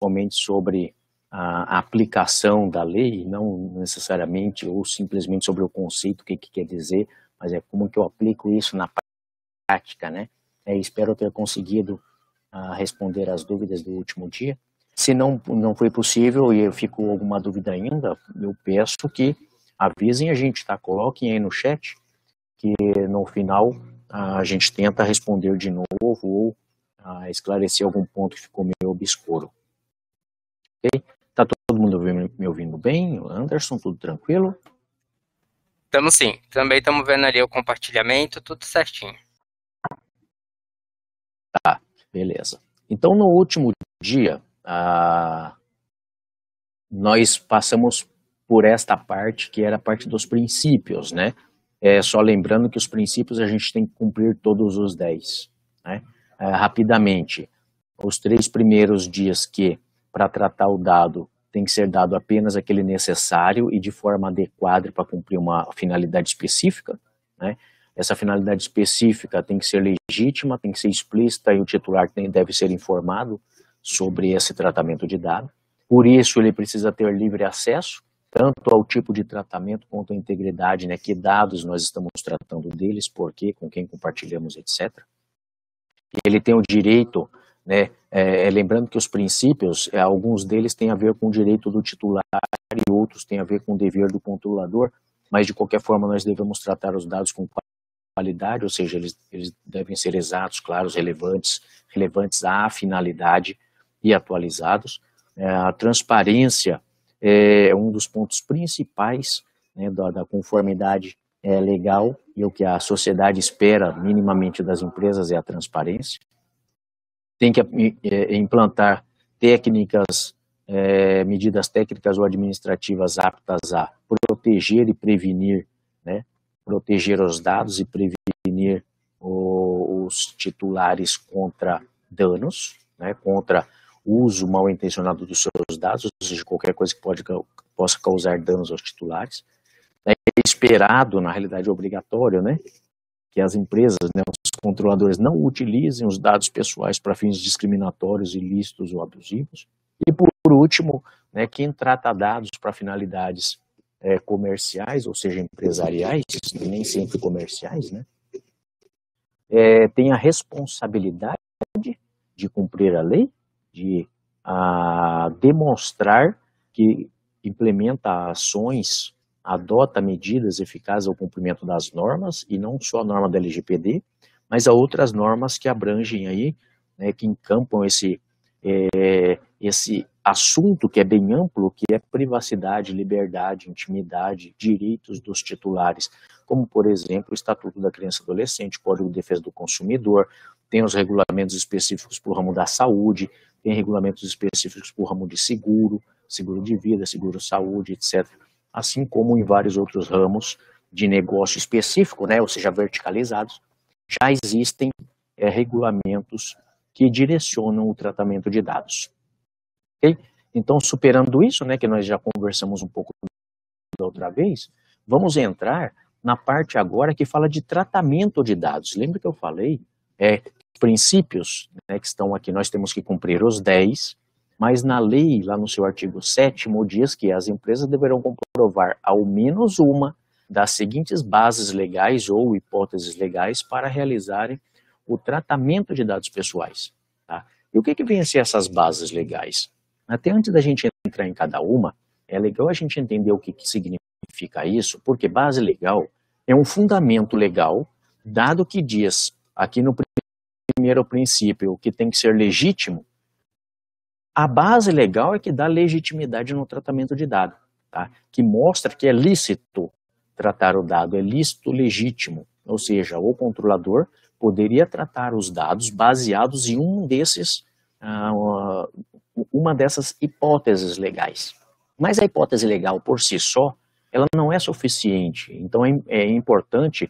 comente sobre a aplicação da lei, não necessariamente ou simplesmente sobre o conceito, o que, que quer dizer, mas é como que eu aplico isso na prática, né? É, espero ter conseguido uh, responder as dúvidas do último dia. Se não, não foi possível e ficou alguma dúvida ainda, eu peço que avisem a gente, tá? Coloquem aí no chat, que no final uh, a gente tenta responder de novo ou uh, esclarecer algum ponto que ficou meio obscuro. Ok? Tá todo mundo me ouvindo bem? Anderson, tudo tranquilo? Estamos sim. Também estamos vendo ali o compartilhamento, tudo certinho. Tá, beleza. Então, no último dia, ah, nós passamos por esta parte que era a parte dos princípios, né? É, só lembrando que os princípios a gente tem que cumprir todos os 10, né? É, rapidamente. Os três primeiros dias que para tratar o dado tem que ser dado apenas aquele necessário e de forma adequada para cumprir uma finalidade específica, né? Essa finalidade específica tem que ser legítima, tem que ser explícita e o titular tem, deve ser informado sobre esse tratamento de dado. Por isso, ele precisa ter livre acesso, tanto ao tipo de tratamento quanto à integridade, né? Que dados nós estamos tratando deles, por quê, com quem compartilhamos, etc. Ele tem o direito né? É, é, lembrando que os princípios, é, alguns deles têm a ver com o direito do titular e outros têm a ver com o dever do controlador, mas de qualquer forma nós devemos tratar os dados com qualidade, ou seja, eles, eles devem ser exatos, claros, relevantes, relevantes à finalidade e atualizados. É, a transparência é um dos pontos principais né, da, da, conformidade é, legal e o que a sociedade espera minimamente das empresas é a transparência tem que eh, eh, implantar técnicas, é, medidas técnicas ou administrativas aptas a proteger e prevenir, né? proteger os dados e prevenir o, os titulares contra danos, né? contra uso mal intencionado dos seus dados, ou seja, qualquer coisa que pode, possa causar danos aos titulares. É esperado, na realidade, obrigatório, né? que as empresas, né, controladores não utilizem os dados pessoais para fins discriminatórios, ilícitos ou abusivos. E, por último, né, quem trata dados para finalidades é, comerciais, ou seja, empresariais, nem sempre comerciais, né, é, tem a responsabilidade de cumprir a lei, de a, demonstrar que implementa ações, adota medidas eficazes ao cumprimento das normas, e não só a norma da LGPD, mas há outras normas que abrangem aí, né, que encampam esse, é, esse assunto que é bem amplo, que é privacidade, liberdade, intimidade, direitos dos titulares, como, por exemplo, o Estatuto da Criança e Adolescente, Código de Defesa do Consumidor, tem os regulamentos específicos para o ramo da saúde, tem regulamentos específicos para o ramo de seguro, seguro de vida, seguro saúde, etc. Assim como em vários outros ramos de negócio específico, né, ou seja, verticalizados, já existem é, regulamentos que direcionam o tratamento de dados. Okay? Então, superando isso, né, que nós já conversamos um pouco da outra vez, vamos entrar na parte agora que fala de tratamento de dados. Lembra que eu falei? É, princípios né, que estão aqui, nós temos que cumprir os 10, mas na lei, lá no seu artigo 7 diz que as empresas deverão comprovar ao menos uma das seguintes bases legais ou hipóteses legais para realizarem o tratamento de dados pessoais. Tá? E o que, que vem a ser essas bases legais? Até antes da gente entrar em cada uma, é legal a gente entender o que, que significa isso, porque base legal é um fundamento legal, dado que diz aqui no primeiro princípio que tem que ser legítimo, a base legal é que dá legitimidade no tratamento de dado, tá? que mostra que é lícito tratar o dado é lícito legítimo, ou seja, o controlador poderia tratar os dados baseados em um desses, ah, uma dessas hipóteses legais. Mas a hipótese legal por si só, ela não é suficiente. Então é, é importante,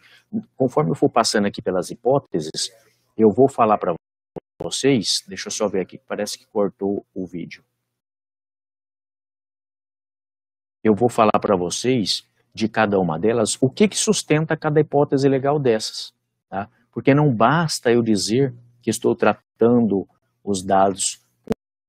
conforme eu for passando aqui pelas hipóteses, eu vou falar para vocês, deixa eu só ver aqui, parece que cortou o vídeo. Eu vou falar para vocês de cada uma delas, o que, que sustenta cada hipótese legal dessas. Tá? Porque não basta eu dizer que estou tratando os dados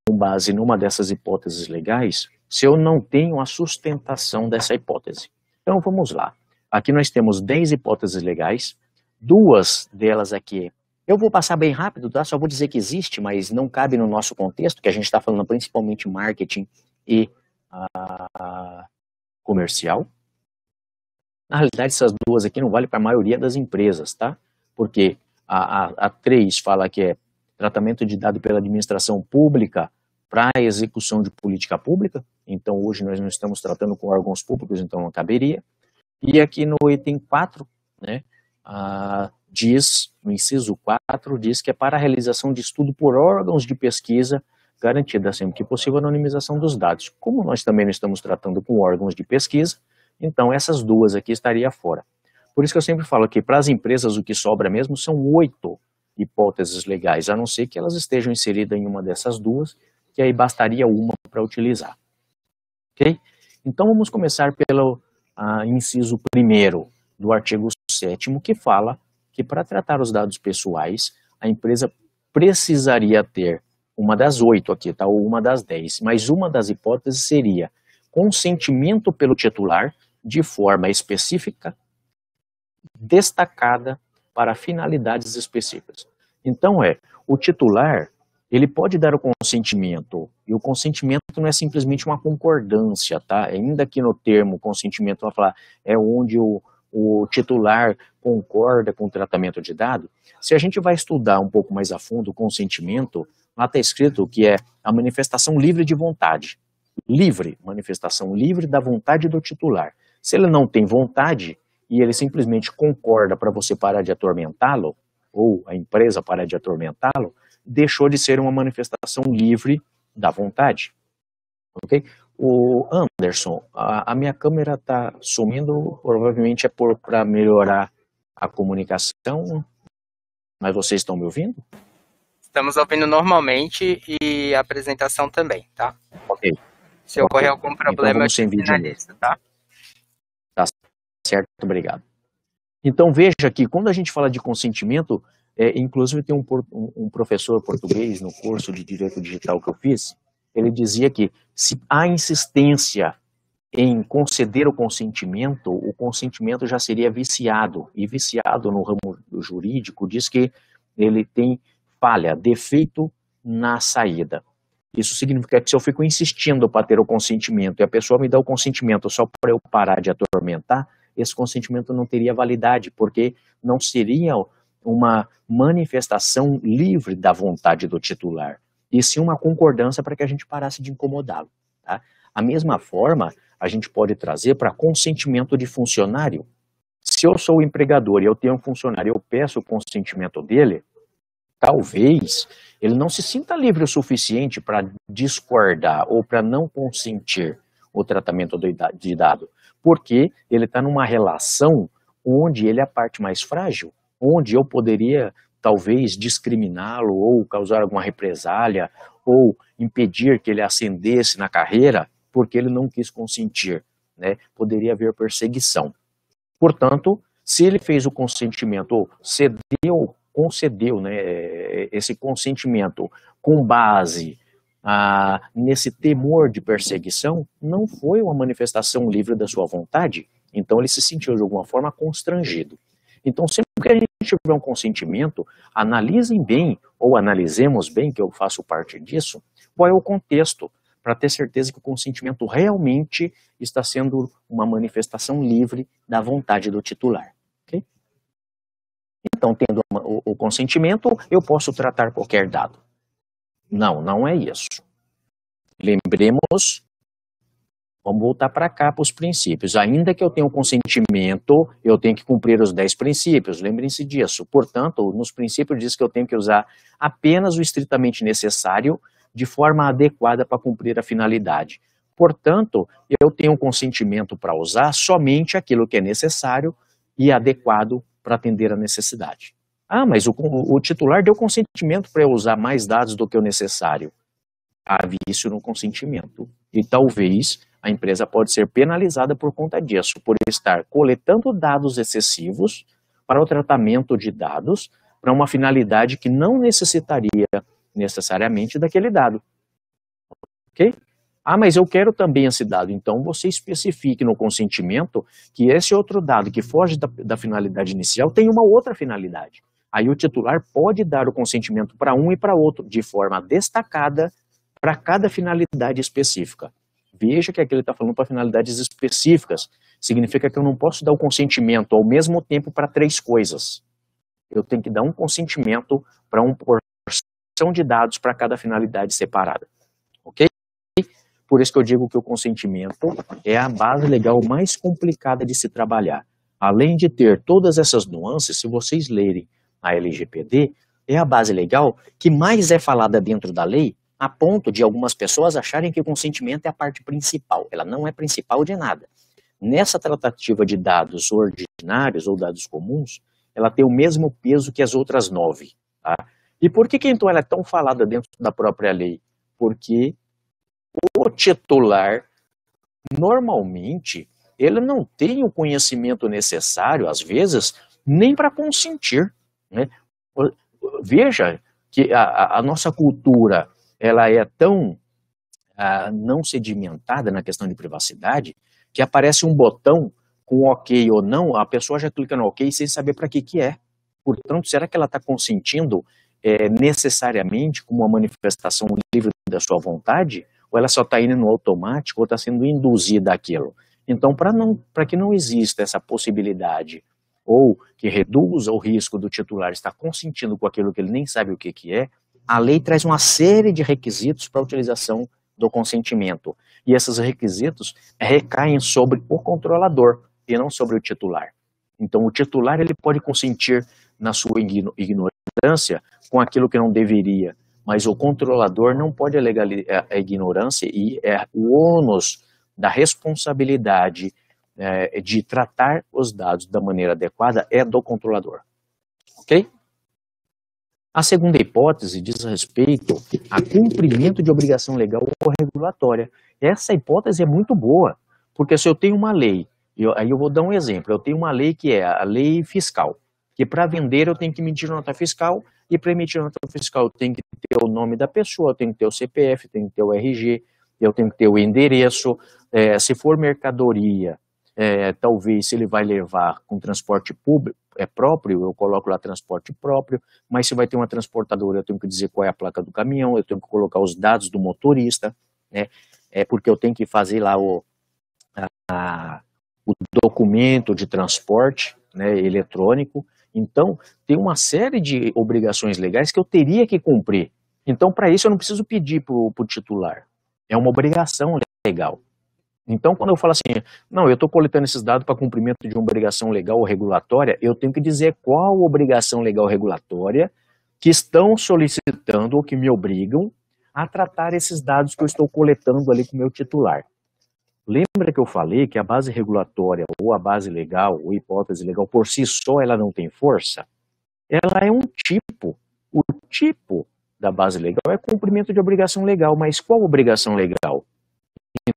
com base numa dessas hipóteses legais, se eu não tenho a sustentação dessa hipótese. Então vamos lá. Aqui nós temos 10 hipóteses legais, duas delas aqui. Eu vou passar bem rápido, tá? Só vou dizer que existe, mas não cabe no nosso contexto, que a gente está falando principalmente marketing e ah, comercial, na realidade, essas duas aqui não valem para a maioria das empresas, tá? Porque a, a, a 3 fala que é tratamento de dado pela administração pública para execução de política pública, então hoje nós não estamos tratando com órgãos públicos, então não caberia. E aqui no item 4, né, a, diz, no inciso 4, diz que é para a realização de estudo por órgãos de pesquisa, garantida sempre que possível a anonimização dos dados. Como nós também não estamos tratando com órgãos de pesquisa, então, essas duas aqui estaria fora. Por isso que eu sempre falo que para as empresas o que sobra mesmo são oito hipóteses legais, a não ser que elas estejam inseridas em uma dessas duas, que aí bastaria uma para utilizar. Ok? Então vamos começar pelo ah, inciso primeiro do artigo 7 que fala que para tratar os dados pessoais, a empresa precisaria ter uma das oito aqui, tá? Ou uma das dez. Mas uma das hipóteses seria consentimento pelo titular de forma específica, destacada para finalidades específicas. Então é, o titular, ele pode dar o consentimento, e o consentimento não é simplesmente uma concordância, tá? Ainda que no termo consentimento, vai falar, é onde o, o titular concorda com o tratamento de dado, se a gente vai estudar um pouco mais a fundo o consentimento, lá está escrito que é a manifestação livre de vontade. Livre, manifestação livre da vontade do titular. Se ele não tem vontade e ele simplesmente concorda para você parar de atormentá-lo, ou a empresa parar de atormentá-lo, deixou de ser uma manifestação livre da vontade. Ok? O Anderson, a, a minha câmera está sumindo, provavelmente é para melhorar a comunicação, mas vocês estão me ouvindo? Estamos ouvindo normalmente e a apresentação também, tá? Ok. Se okay. ocorrer algum então problema, então, eu te finalizo, tá? certo, obrigado. Então veja que quando a gente fala de consentimento, é, inclusive tem um, um, professor português no curso de direito digital que eu fiz, ele dizia que se há insistência em conceder o consentimento, o consentimento já seria viciado. E viciado no ramo jurídico diz que ele tem falha, defeito na saída. Isso significa que se eu fico insistindo para ter o consentimento e a pessoa me dá o consentimento só para eu parar de atormentar, esse consentimento não teria validade, porque não seria uma manifestação livre da vontade do titular, e sim uma concordância para que a gente parasse de incomodá-lo. Tá? A mesma forma, a gente pode trazer para consentimento de funcionário. Se eu sou o empregador e eu tenho um funcionário, e eu peço o consentimento dele, talvez ele não se sinta livre o suficiente para discordar ou para não consentir o tratamento de dado porque ele está numa relação onde ele é a parte mais frágil, onde eu poderia talvez discriminá-lo ou causar alguma represália ou impedir que ele ascendesse na carreira porque ele não quis consentir, né? Poderia haver perseguição. Portanto, se ele fez o consentimento, ou cedeu, concedeu, né, é, esse consentimento com base ah, nesse temor de perseguição não foi uma manifestação livre da sua vontade. Então ele se sentiu de alguma forma constrangido. Então sempre que a gente tiver um consentimento, analisem bem ou analisemos bem que eu faço parte disso, qual é o contexto para ter certeza que o consentimento realmente está sendo uma manifestação livre da vontade do titular. Okay? Então, tendo o consentimento, eu posso tratar qualquer dado. Não, não é isso. Lembremos, vamos voltar para cá, para os princípios. Ainda que eu tenha um consentimento, eu tenho que cumprir os 10 princípios, lembrem-se disso. Portanto, nos princípios diz que eu tenho que usar apenas o estritamente necessário, de forma adequada para cumprir a finalidade. Portanto, eu tenho um consentimento para usar somente aquilo que é necessário e adequado para atender a necessidade. Ah, mas o, o titular deu consentimento para eu usar mais dados do que o necessário. Há vício no consentimento. E talvez a empresa pode ser penalizada por conta disso, por estar coletando dados excessivos para o tratamento de dados para uma finalidade que não necessitaria necessariamente daquele dado. Ok? Ah, mas eu quero também esse dado. Então você especifique no consentimento que esse outro dado que foge da, da finalidade inicial tem uma outra finalidade aí o titular pode dar o consentimento para um e para outro, de forma destacada, para cada finalidade específica. Veja que aqui ele está falando para finalidades específicas. Significa que eu não posso dar o consentimento ao mesmo tempo para três coisas. Eu tenho que dar um consentimento para uma porção de dados para cada finalidade separada. Ok? Por isso que eu digo que o consentimento é a base legal mais complicada de se trabalhar. Além de ter todas essas nuances, se vocês lerem a LGPD, é a base legal que mais é falada dentro da lei, a ponto de algumas pessoas acharem que o consentimento é a parte principal. Ela não é principal de nada. Nessa tratativa de dados ordinários ou dados comuns, ela tem o mesmo peso que as outras nove. Tá? E por que, que então ela é tão falada dentro da própria lei? Porque o titular, normalmente, ele não tem o conhecimento necessário, às vezes, nem para consentir. Né? Veja que a, a, nossa cultura ela é tão a, ah, não sedimentada na questão de privacidade que aparece um botão com ok ou não, a pessoa já clica no ok sem saber para que, que é. Portanto, será que ela está consentindo é, necessariamente com uma manifestação livre da sua vontade? Ou ela só está indo no automático ou está sendo induzida àquilo? Então, para que não exista essa possibilidade ou que reduza o risco do titular estar consentindo com aquilo que ele nem sabe o que, que é, a lei traz uma série de requisitos para a utilização do consentimento. E esses requisitos recaem sobre o controlador e não sobre o titular. Então, o titular ele pode consentir na sua ignorância com aquilo que não deveria, mas o controlador não pode alegar a é, é ignorância e é o ônus da responsabilidade é, de tratar os dados da maneira adequada é do controlador. Ok? A segunda hipótese diz respeito a cumprimento de obrigação legal ou regulatória. Essa hipótese é muito boa, porque se eu tenho uma lei, eu, aí eu vou dar um exemplo, eu tenho uma lei que é a lei fiscal, que para vender eu tenho que emitir nota fiscal, e para emitir nota fiscal eu tenho que ter o nome da pessoa, eu tenho que ter o CPF, eu tenho que ter o RG, eu tenho que ter o endereço, é, se for mercadoria, é, talvez se ele vai levar com transporte público, é próprio, eu coloco lá transporte próprio, mas se vai ter uma transportadora, eu tenho que dizer qual é a placa do caminhão, eu tenho que colocar os dados do motorista, né? É porque eu tenho que fazer lá o, a, o documento de transporte né, eletrônico. Então, tem uma série de obrigações legais que eu teria que cumprir. Então, para isso, eu não preciso pedir para o titular. É uma obrigação legal. Então, quando eu falo assim, não, eu estou coletando esses dados para cumprimento de uma obrigação legal ou regulatória, eu tenho que dizer qual obrigação legal ou regulatória que estão solicitando ou que me obrigam a tratar esses dados que eu estou coletando ali com o meu titular. Lembra que eu falei que a base regulatória ou a base legal ou hipótese legal por si só ela não tem força? Ela é um tipo. O tipo da base legal é cumprimento de obrigação legal, mas qual obrigação legal?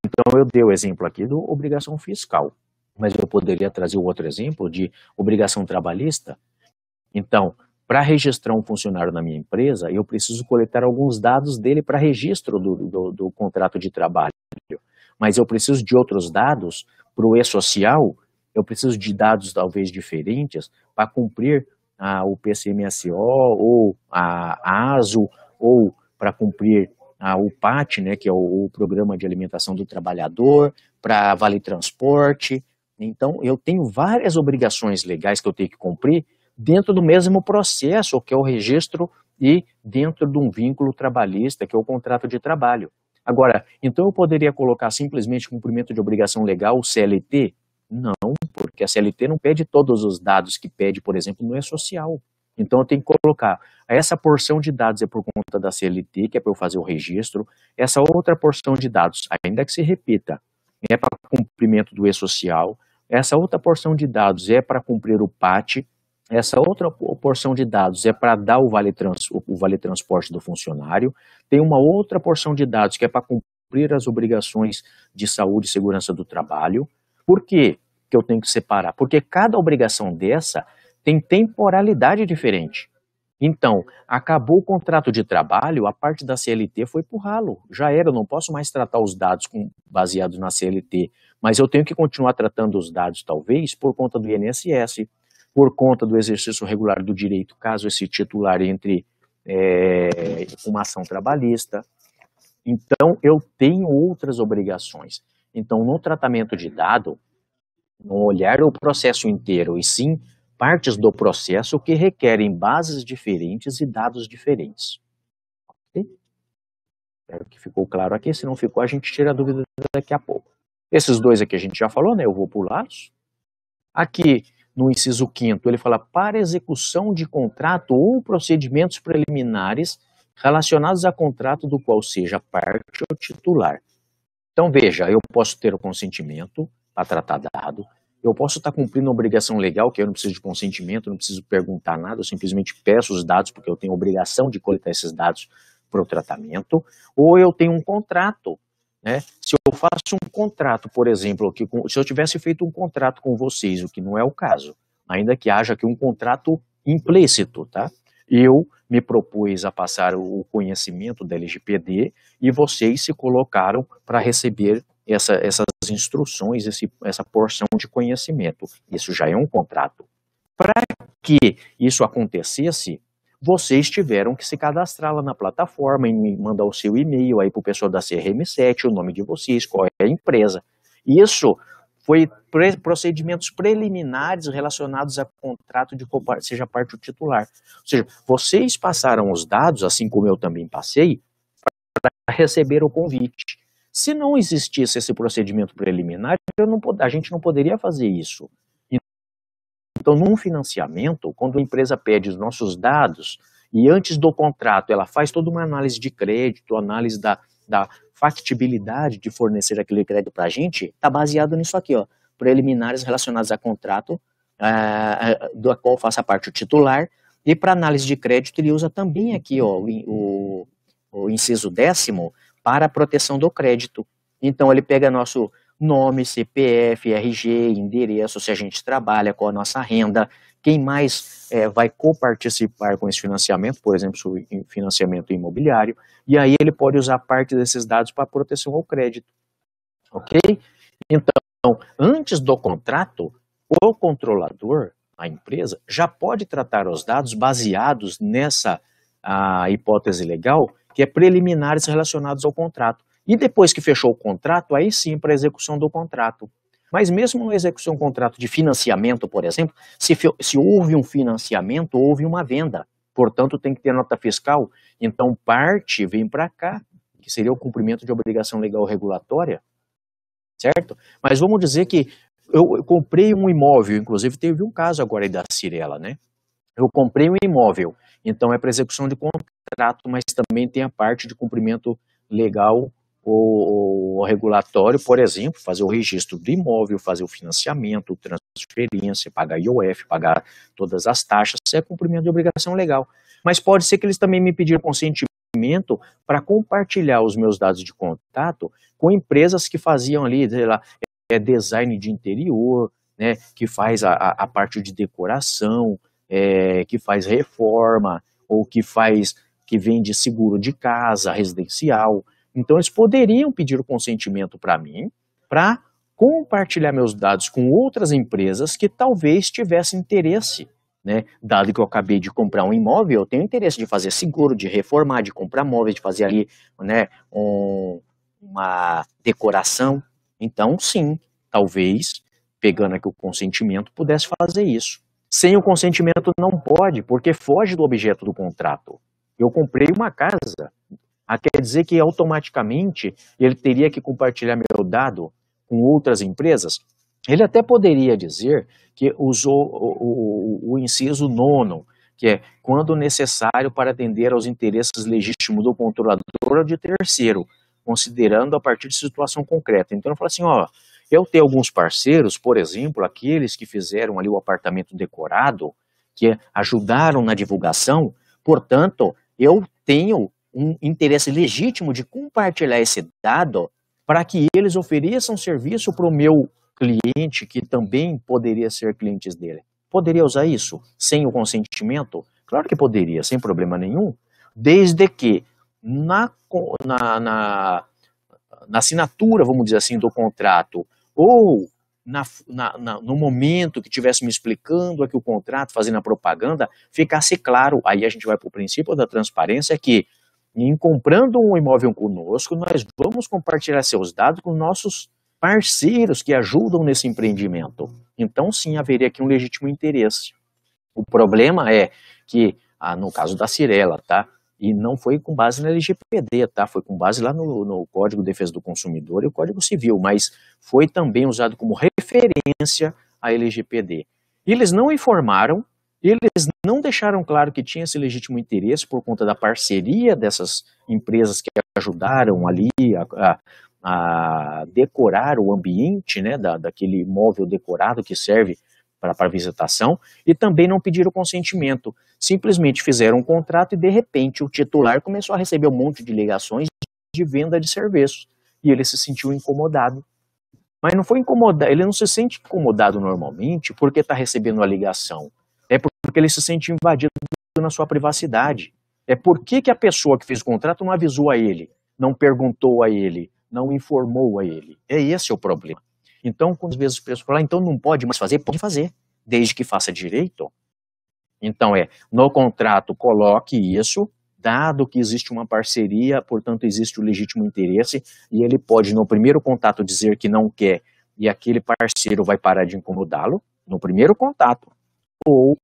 Então, eu dei o exemplo aqui do obrigação fiscal, mas eu poderia trazer outro exemplo de obrigação trabalhista. Então, para registrar um funcionário na minha empresa, eu preciso coletar alguns dados dele para registro do, do, do, contrato de trabalho. Mas eu preciso de outros dados para o E-Social, eu preciso de dados talvez diferentes para cumprir ah, o PCMSO ou a ASO ou para cumprir a UPAT, né, que é o, o Programa de Alimentação do Trabalhador, para Vale Transporte. Então, eu tenho várias obrigações legais que eu tenho que cumprir dentro do mesmo processo, que é o registro e dentro de um vínculo trabalhista, que é o contrato de trabalho. Agora, então eu poderia colocar simplesmente cumprimento de obrigação legal, CLT? Não, porque a CLT não pede todos os dados que pede, por exemplo, no E-Social. É então eu tenho que colocar essa porção de dados é por conta da CLT, que é para eu fazer o registro, essa outra porção de dados, ainda que se repita, é para cumprimento do e-social, essa outra porção de dados é para cumprir o PAT, essa outra porção de dados é para dar o vale, trans, o vale transporte do funcionário, tem uma outra porção de dados que é para cumprir as obrigações de saúde e segurança do trabalho. Por quê que eu tenho que separar? Porque cada obrigação dessa tem temporalidade diferente. Então, acabou o contrato de trabalho, a parte da CLT foi pro ralo. Já era, eu não posso mais tratar os dados com, baseados na CLT, mas eu tenho que continuar tratando os dados, talvez, por conta do INSS, por conta do exercício regular do direito, caso esse titular entre é, uma ação trabalhista. Então, eu tenho outras obrigações. Então, no tratamento de dado, não olhar o processo inteiro, e sim partes do processo que requerem bases diferentes e dados diferentes. Espero que ficou claro aqui, se não ficou, a gente tira a dúvida daqui a pouco. Esses dois aqui a gente já falou, né? Eu vou pulá-los. Aqui, no inciso quinto ele fala para execução de contrato ou procedimentos preliminares relacionados a contrato do qual seja parte ou titular. Então, veja, eu posso ter o consentimento para tratar dado, eu posso estar tá cumprindo uma obrigação legal, que eu não preciso de consentimento, não preciso perguntar nada, eu simplesmente peço os dados, porque eu tenho obrigação de coletar esses dados para o tratamento, ou eu tenho um contrato. Né? Se eu faço um contrato, por exemplo, que, se eu tivesse feito um contrato com vocês, o que não é o caso, ainda que haja aqui um contrato implícito, tá? Eu me propus a passar o conhecimento da LGPD e vocês se colocaram para receber essa, essas instruções, esse, essa porção de conhecimento. Isso já é um contrato. Para que isso acontecesse, vocês tiveram que se cadastrar lá na plataforma e mandar o seu e-mail aí para o pessoal da CRM7, o nome de vocês, qual é a empresa. Isso foi pre procedimentos preliminares relacionados a contrato de seja parte o titular. Ou seja, vocês passaram os dados, assim como eu também passei, para receber o convite. Se não existisse esse procedimento preliminar, não, a gente não poderia fazer isso. Então, num financiamento, quando a empresa pede os nossos dados e antes do contrato ela faz toda uma análise de crédito, análise da, da factibilidade de fornecer aquele crédito para a gente, está baseado nisso aqui, ó, preliminares relacionados a contrato, eh, eh, do qual faça parte o titular, e para análise de crédito ele usa também aqui ó, o, o, o inciso décimo, para a proteção do crédito. Então ele pega nosso nome, CPF, RG, endereço, se a gente trabalha, com a nossa renda, quem mais é, vai coparticipar com esse financiamento, por exemplo, financiamento imobiliário, e aí ele pode usar parte desses dados para proteção ao crédito. Ok? Então, antes do contrato, o controlador, a empresa, já pode tratar os dados baseados nessa a ah, hipótese legal que é preliminares relacionados ao contrato. E depois que fechou o contrato, aí sim para a execução do contrato. Mas mesmo na execução de um contrato de financiamento, por exemplo, se, se houve um financiamento, houve uma venda. Portanto, tem que ter nota fiscal. Então, parte vem para cá, que seria o cumprimento de obrigação legal regulatória, certo? Mas vamos dizer que eu, eu comprei um imóvel, inclusive teve um caso agora aí da Cirela, né? Eu comprei um imóvel, então, é para execução de contrato, mas também tem a parte de cumprimento legal ou, ou regulatório, por exemplo, fazer o registro do imóvel, fazer o financiamento, transferência, pagar IOF, pagar todas as taxas, é cumprimento de obrigação legal. Mas pode ser que eles também me pediram consentimento para compartilhar os meus dados de contato com empresas que faziam ali, sei lá, é design de interior, né, que faz a, a parte de decoração, é, que faz reforma ou que faz que vende seguro de casa, residencial. Então eles poderiam pedir o consentimento para mim para compartilhar meus dados com outras empresas que talvez tivessem interesse. Né? Dado que eu acabei de comprar um imóvel, eu tenho interesse de fazer seguro, de reformar, de comprar móveis, de fazer ali né, um, uma decoração. Então, sim, talvez, pegando aqui o consentimento, pudesse fazer isso. Sem o consentimento não pode, porque foge do objeto do contrato. Eu comprei uma casa. Ah, quer dizer que automaticamente ele teria que compartilhar meu dado com outras empresas? Ele até poderia dizer que usou o, o, o inciso nono, que é quando necessário para atender aos interesses legítimos do controlador ou de terceiro, considerando a partir de situação concreta. Então, eu falo assim, ó, eu tenho alguns parceiros, por exemplo, aqueles que fizeram ali o apartamento decorado, que ajudaram na divulgação, portanto, eu tenho um interesse legítimo de compartilhar esse dado para que eles ofereçam serviço para o meu cliente, que também poderia ser clientes dele. Poderia usar isso sem o consentimento? Claro que poderia, sem problema nenhum, desde que na, na, na, na assinatura, vamos dizer assim, do contrato, ou na, na, na, no momento que estivesse me explicando aqui o contrato, fazendo a propaganda, ficasse claro. Aí a gente vai para o princípio da transparência é que, em comprando um imóvel conosco, nós vamos compartilhar seus dados com nossos parceiros que ajudam nesse empreendimento. Então, sim, haveria aqui um legítimo interesse. O problema é que, ah, no caso da Cirela, tá? E não foi com base na LGPD, tá? Foi com base lá no, no Código de Defesa do Consumidor e o Código Civil, mas foi também usado como referência à LGPD. eles não informaram, eles não deixaram claro que tinha esse legítimo interesse por conta da parceria dessas empresas que ajudaram ali a, a, a decorar o ambiente né, da, daquele imóvel decorado que serve para a visitação e também não pediram consentimento. Simplesmente fizeram um contrato e, de repente, o titular começou a receber um monte de ligações de venda de serviços e ele se sentiu incomodado. Mas não foi incomodado, ele não se sente incomodado normalmente porque está recebendo a ligação. É porque ele se sente invadido na sua privacidade. É porque que a pessoa que fez o contrato não avisou a ele, não perguntou a ele, não informou a ele. É esse o problema. Então, com as vezes as pessoas falar, então não pode mais fazer, pode fazer, desde que faça direito. Então, é, no contrato coloque isso, dado que existe uma parceria, portanto, existe o legítimo interesse, e ele pode, no primeiro contato, dizer que não quer, e aquele parceiro vai parar de incomodá-lo, no primeiro contato. Ou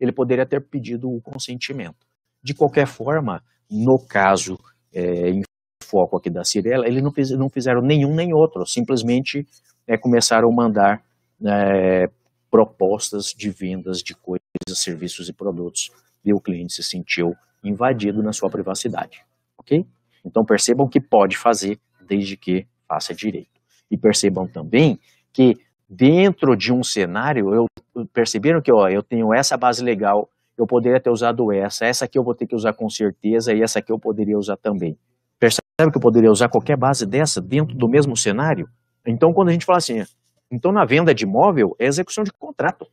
ele poderia ter pedido o consentimento. De qualquer forma, no caso é, em foco aqui da Cirela, eles não, fiz, não fizeram nenhum nem outro, simplesmente é começaram a mandar né, propostas de vendas de coisas, serviços e produtos e o cliente se sentiu invadido na sua privacidade, ok? Então percebam que pode fazer desde que faça direito. E percebam também que dentro de um cenário, eu, perceberam que ó, eu tenho essa base legal, eu poderia ter usado essa, essa aqui eu vou ter que usar com certeza e essa aqui eu poderia usar também. Percebe que eu poderia usar qualquer base dessa dentro do mesmo cenário? Então, quando a gente fala assim, então na venda de imóvel é execução de contrato.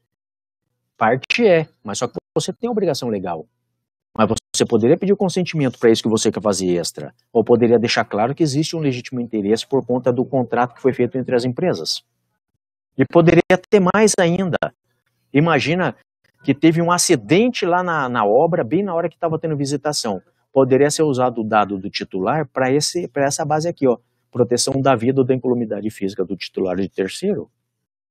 Parte é, mas só que você tem obrigação legal. Mas você poderia pedir consentimento para isso que você quer fazer extra, ou poderia deixar claro que existe um legítimo interesse por conta do contrato que foi feito entre as empresas. E poderia ter mais ainda. Imagina que teve um acidente lá na, na obra, bem na hora que estava tendo visitação. Poderia ser usado o dado do titular para essa base aqui, ó proteção da vida ou da incolumidade física do titular de terceiro.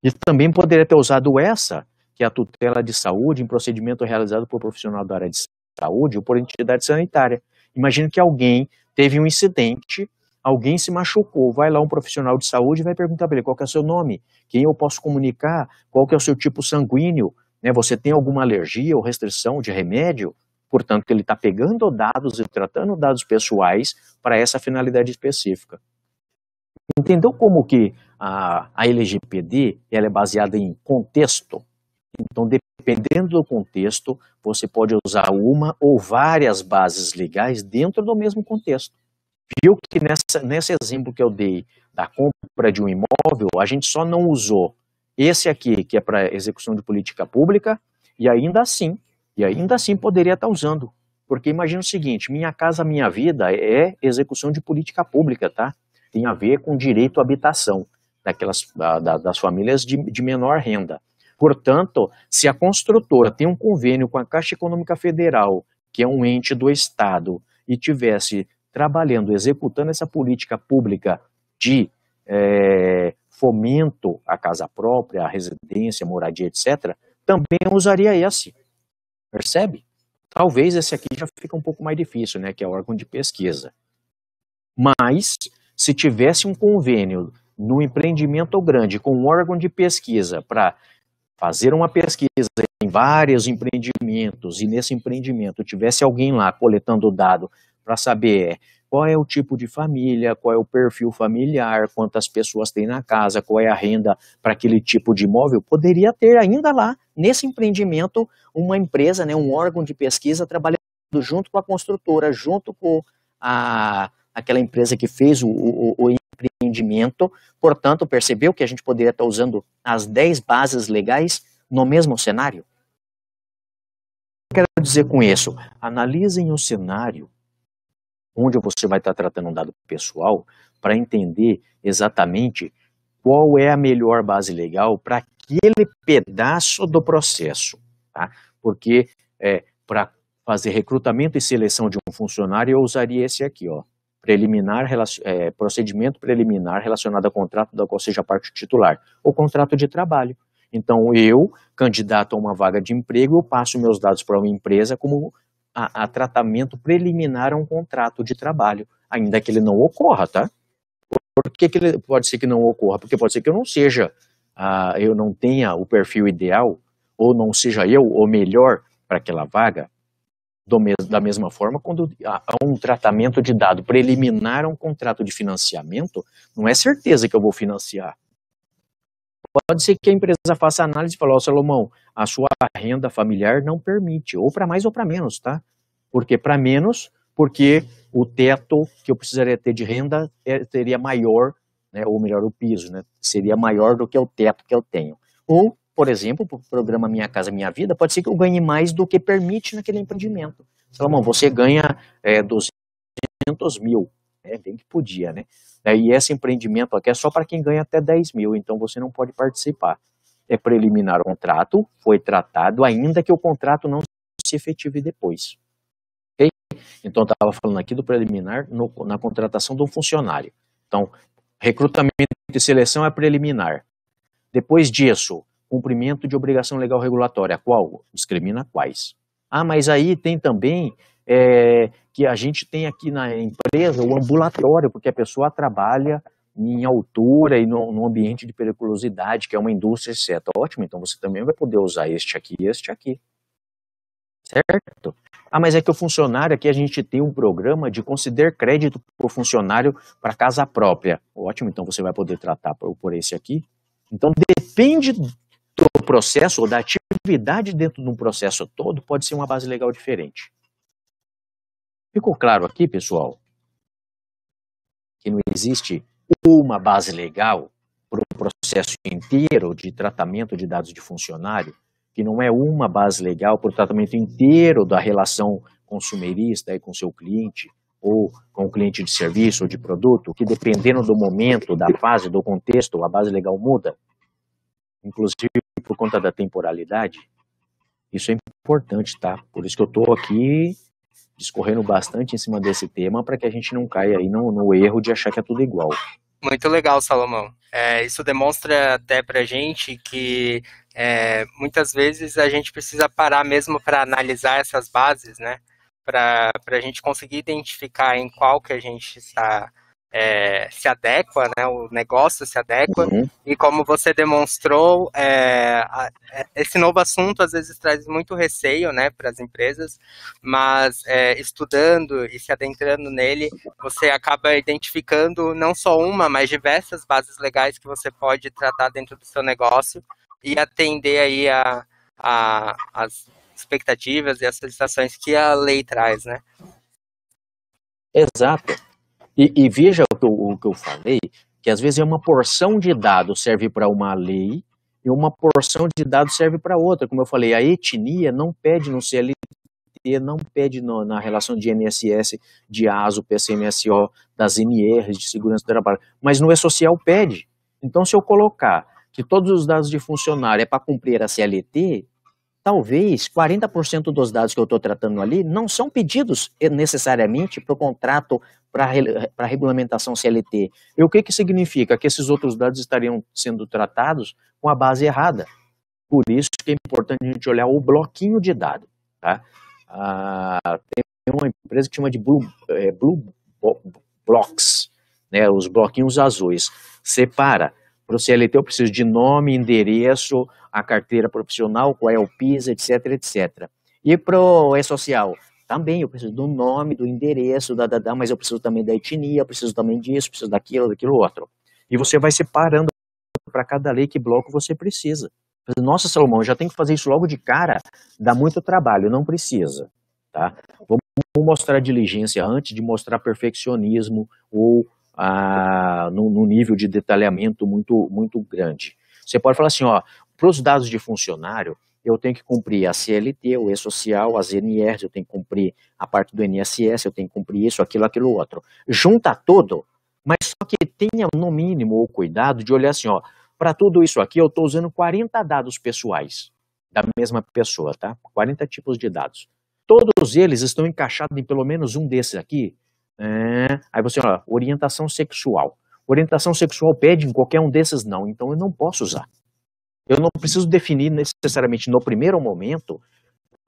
E também poderia ter usado essa, que é a tutela de saúde, em procedimento realizado por profissional da área de saúde ou por entidade sanitária. Imagina que alguém teve um incidente, alguém se machucou, vai lá um profissional de saúde e vai perguntar para ele qual é o seu nome, quem eu posso comunicar, qual é o seu tipo sanguíneo, né? você tem alguma alergia ou restrição de remédio? Portanto, ele está pegando dados e tratando dados pessoais para essa finalidade específica. Entendeu como que a, a LGPD ela é baseada em contexto? Então, dependendo do contexto, você pode usar uma ou várias bases legais dentro do mesmo contexto. Viu que nessa, nesse exemplo que eu dei da compra de um imóvel, a gente só não usou esse aqui, que é para execução de política pública, e ainda assim, e ainda assim poderia estar tá usando. Porque imagina o seguinte, minha casa, minha vida é execução de política pública, tá? tem a ver com direito à habitação daquelas, da, das famílias de, de menor renda. Portanto, se a construtora tem um convênio com a Caixa Econômica Federal, que é um ente do Estado, e tivesse trabalhando, executando essa política pública de é, fomento à casa própria, à residência, moradia, etc., também usaria esse. Percebe? Talvez esse aqui já fica um pouco mais difícil, né? Que é órgão de pesquisa. Mas se tivesse um convênio no empreendimento grande com um órgão de pesquisa para fazer uma pesquisa em vários empreendimentos e nesse empreendimento tivesse alguém lá coletando dado para saber eh, qual é o tipo de família, qual é o perfil familiar, quantas pessoas tem na casa, qual é a renda para aquele tipo de imóvel, poderia ter ainda lá, nesse empreendimento, uma empresa, né, um órgão de pesquisa trabalhando junto com a construtora, junto com a, aquela empresa que fez o, o, o empreendimento, portanto, percebeu que a gente poderia estar usando as 10 bases legais no mesmo cenário? O que eu quero dizer com isso? Analisem o cenário onde você vai estar tratando um dado pessoal para entender exatamente qual é a melhor base legal para aquele pedaço do processo. Tá? Porque é, para fazer recrutamento e seleção de um funcionário, eu usaria esse aqui, ó preliminar, é, procedimento preliminar relacionado a contrato da qual seja parte titular, ou contrato de trabalho. Então, eu, candidato a uma vaga de emprego, eu passo meus dados para uma empresa como a, a tratamento preliminar a um contrato de trabalho, ainda que ele não ocorra, tá? Por que, que ele pode ser que não ocorra? Porque pode ser que eu não seja, uh, eu não tenha o perfil ideal, ou não seja eu o melhor para aquela vaga, mes da mesma forma, quando há um tratamento de dado preliminar a um contrato de financiamento, não é certeza que eu vou financiar. Pode ser que a empresa faça análise e fale, ó, oh, Salomão, a sua renda familiar não permite, ou para mais ou para menos, tá? Porque para menos, porque o teto que eu precisaria ter de renda teria é, maior, né, ou melhor, o piso, né, seria maior do que o teto que eu tenho. Ou por exemplo, para o programa Minha Casa Minha Vida, pode ser que eu ganhe mais do que permite naquele empreendimento. Salomão, você ganha é, 200 mil, é bem que podia, né? É, e esse empreendimento aqui é só para quem ganha até 10 mil, então você não pode participar. É preliminar o contrato, foi tratado, ainda que o contrato não se efetive depois. Okay? Então, estava falando aqui do preliminar no, na contratação de um funcionário. Então, recrutamento e seleção é preliminar. Depois disso, cumprimento de obrigação legal regulatória. Qual? Discrimina quais. Ah, mas aí tem também é, que a gente tem aqui na empresa o ambulatório, porque a pessoa trabalha em altura e no, no, ambiente de periculosidade, que é uma indústria, etc. Ótimo, então você também vai poder usar este aqui e este aqui. Certo? Ah, mas é que o funcionário aqui a gente tem um programa de conceder crédito por funcionário para casa própria. Ótimo, então você vai poder tratar por, por esse aqui. Então depende processo ou da atividade dentro de um processo todo pode ser uma base legal diferente. Ficou claro aqui, pessoal, que não existe uma base legal para o processo inteiro de tratamento de dados de funcionário, que não é uma base legal para o tratamento inteiro da relação consumerista aí com seu cliente, ou com o cliente de serviço ou de produto, que dependendo do momento, da fase, do contexto, a base legal muda. Inclusive, por conta da temporalidade, isso é importante, tá? Por isso que eu estou aqui discorrendo bastante em cima desse tema para que a gente não caia aí no, no, erro de achar que é tudo igual. Muito legal, Salomão. É, isso demonstra até para gente que é, muitas vezes a gente precisa parar mesmo para analisar essas bases, né? Para a gente conseguir identificar em qual que a gente está é, se adequa, né, o negócio se adequa, uhum. e como você demonstrou, é, a, é, esse novo assunto às vezes traz muito receio né, para as empresas, mas é, estudando e se adentrando nele, você acaba identificando não só uma, mas diversas bases legais que você pode tratar dentro do seu negócio e atender aí a, a, as expectativas e as solicitações que a lei traz, né? Exato. E, e veja o que, eu, o que eu falei, que às vezes é uma porção de dados serve para uma lei e uma porção de dados serve para outra. Como eu falei, a etnia não pede no CLT, não pede no, na relação de INSS, de ASO, PCMSO, das NRs, de segurança do trabalho, mas no E-Social pede. Então, se eu colocar que todos os dados de funcionário é para cumprir a CLT, talvez 40% dos dados que eu estou tratando ali não são pedidos necessariamente para o contrato para a regulamentação CLT. E o que, que significa? Que esses outros dados estariam sendo tratados com a base errada. Por isso que é importante a gente olhar o bloquinho de dados. Tá? Ah, tem uma empresa que chama de Blue, é, Blue Blocks, né, os bloquinhos azuis. Separa para o CLT eu preciso de nome, endereço, a carteira profissional, qual é o PIS, etc, etc. E para o E-Social, também eu preciso do nome, do endereço, da, da, da, mas eu preciso também da etnia, preciso também disso, preciso daquilo, daquilo outro. E você vai separando para cada lei que bloco você precisa. Nossa, Salomão, já tem que fazer isso logo de cara, dá muito trabalho, não precisa. Tá? Vamos mostrar diligência antes de mostrar perfeccionismo ou ah, num, nível de detalhamento muito, muito grande. Você pode falar assim, ó, para os dados de funcionário, eu tenho que cumprir a CLT, o E-Social, as NRs, eu tenho que cumprir a parte do NSS, eu tenho que cumprir isso, aquilo, aquilo outro. Junta tudo, mas só que tenha no mínimo o cuidado de olhar assim, ó, para tudo isso aqui eu estou usando 40 dados pessoais da mesma pessoa, tá? 40 tipos de dados. Todos eles estão encaixados em pelo menos um desses aqui, é. Aí você, ó, orientação sexual. Orientação sexual pede em qualquer um desses, não. Então eu não posso usar. Eu não preciso definir necessariamente no primeiro momento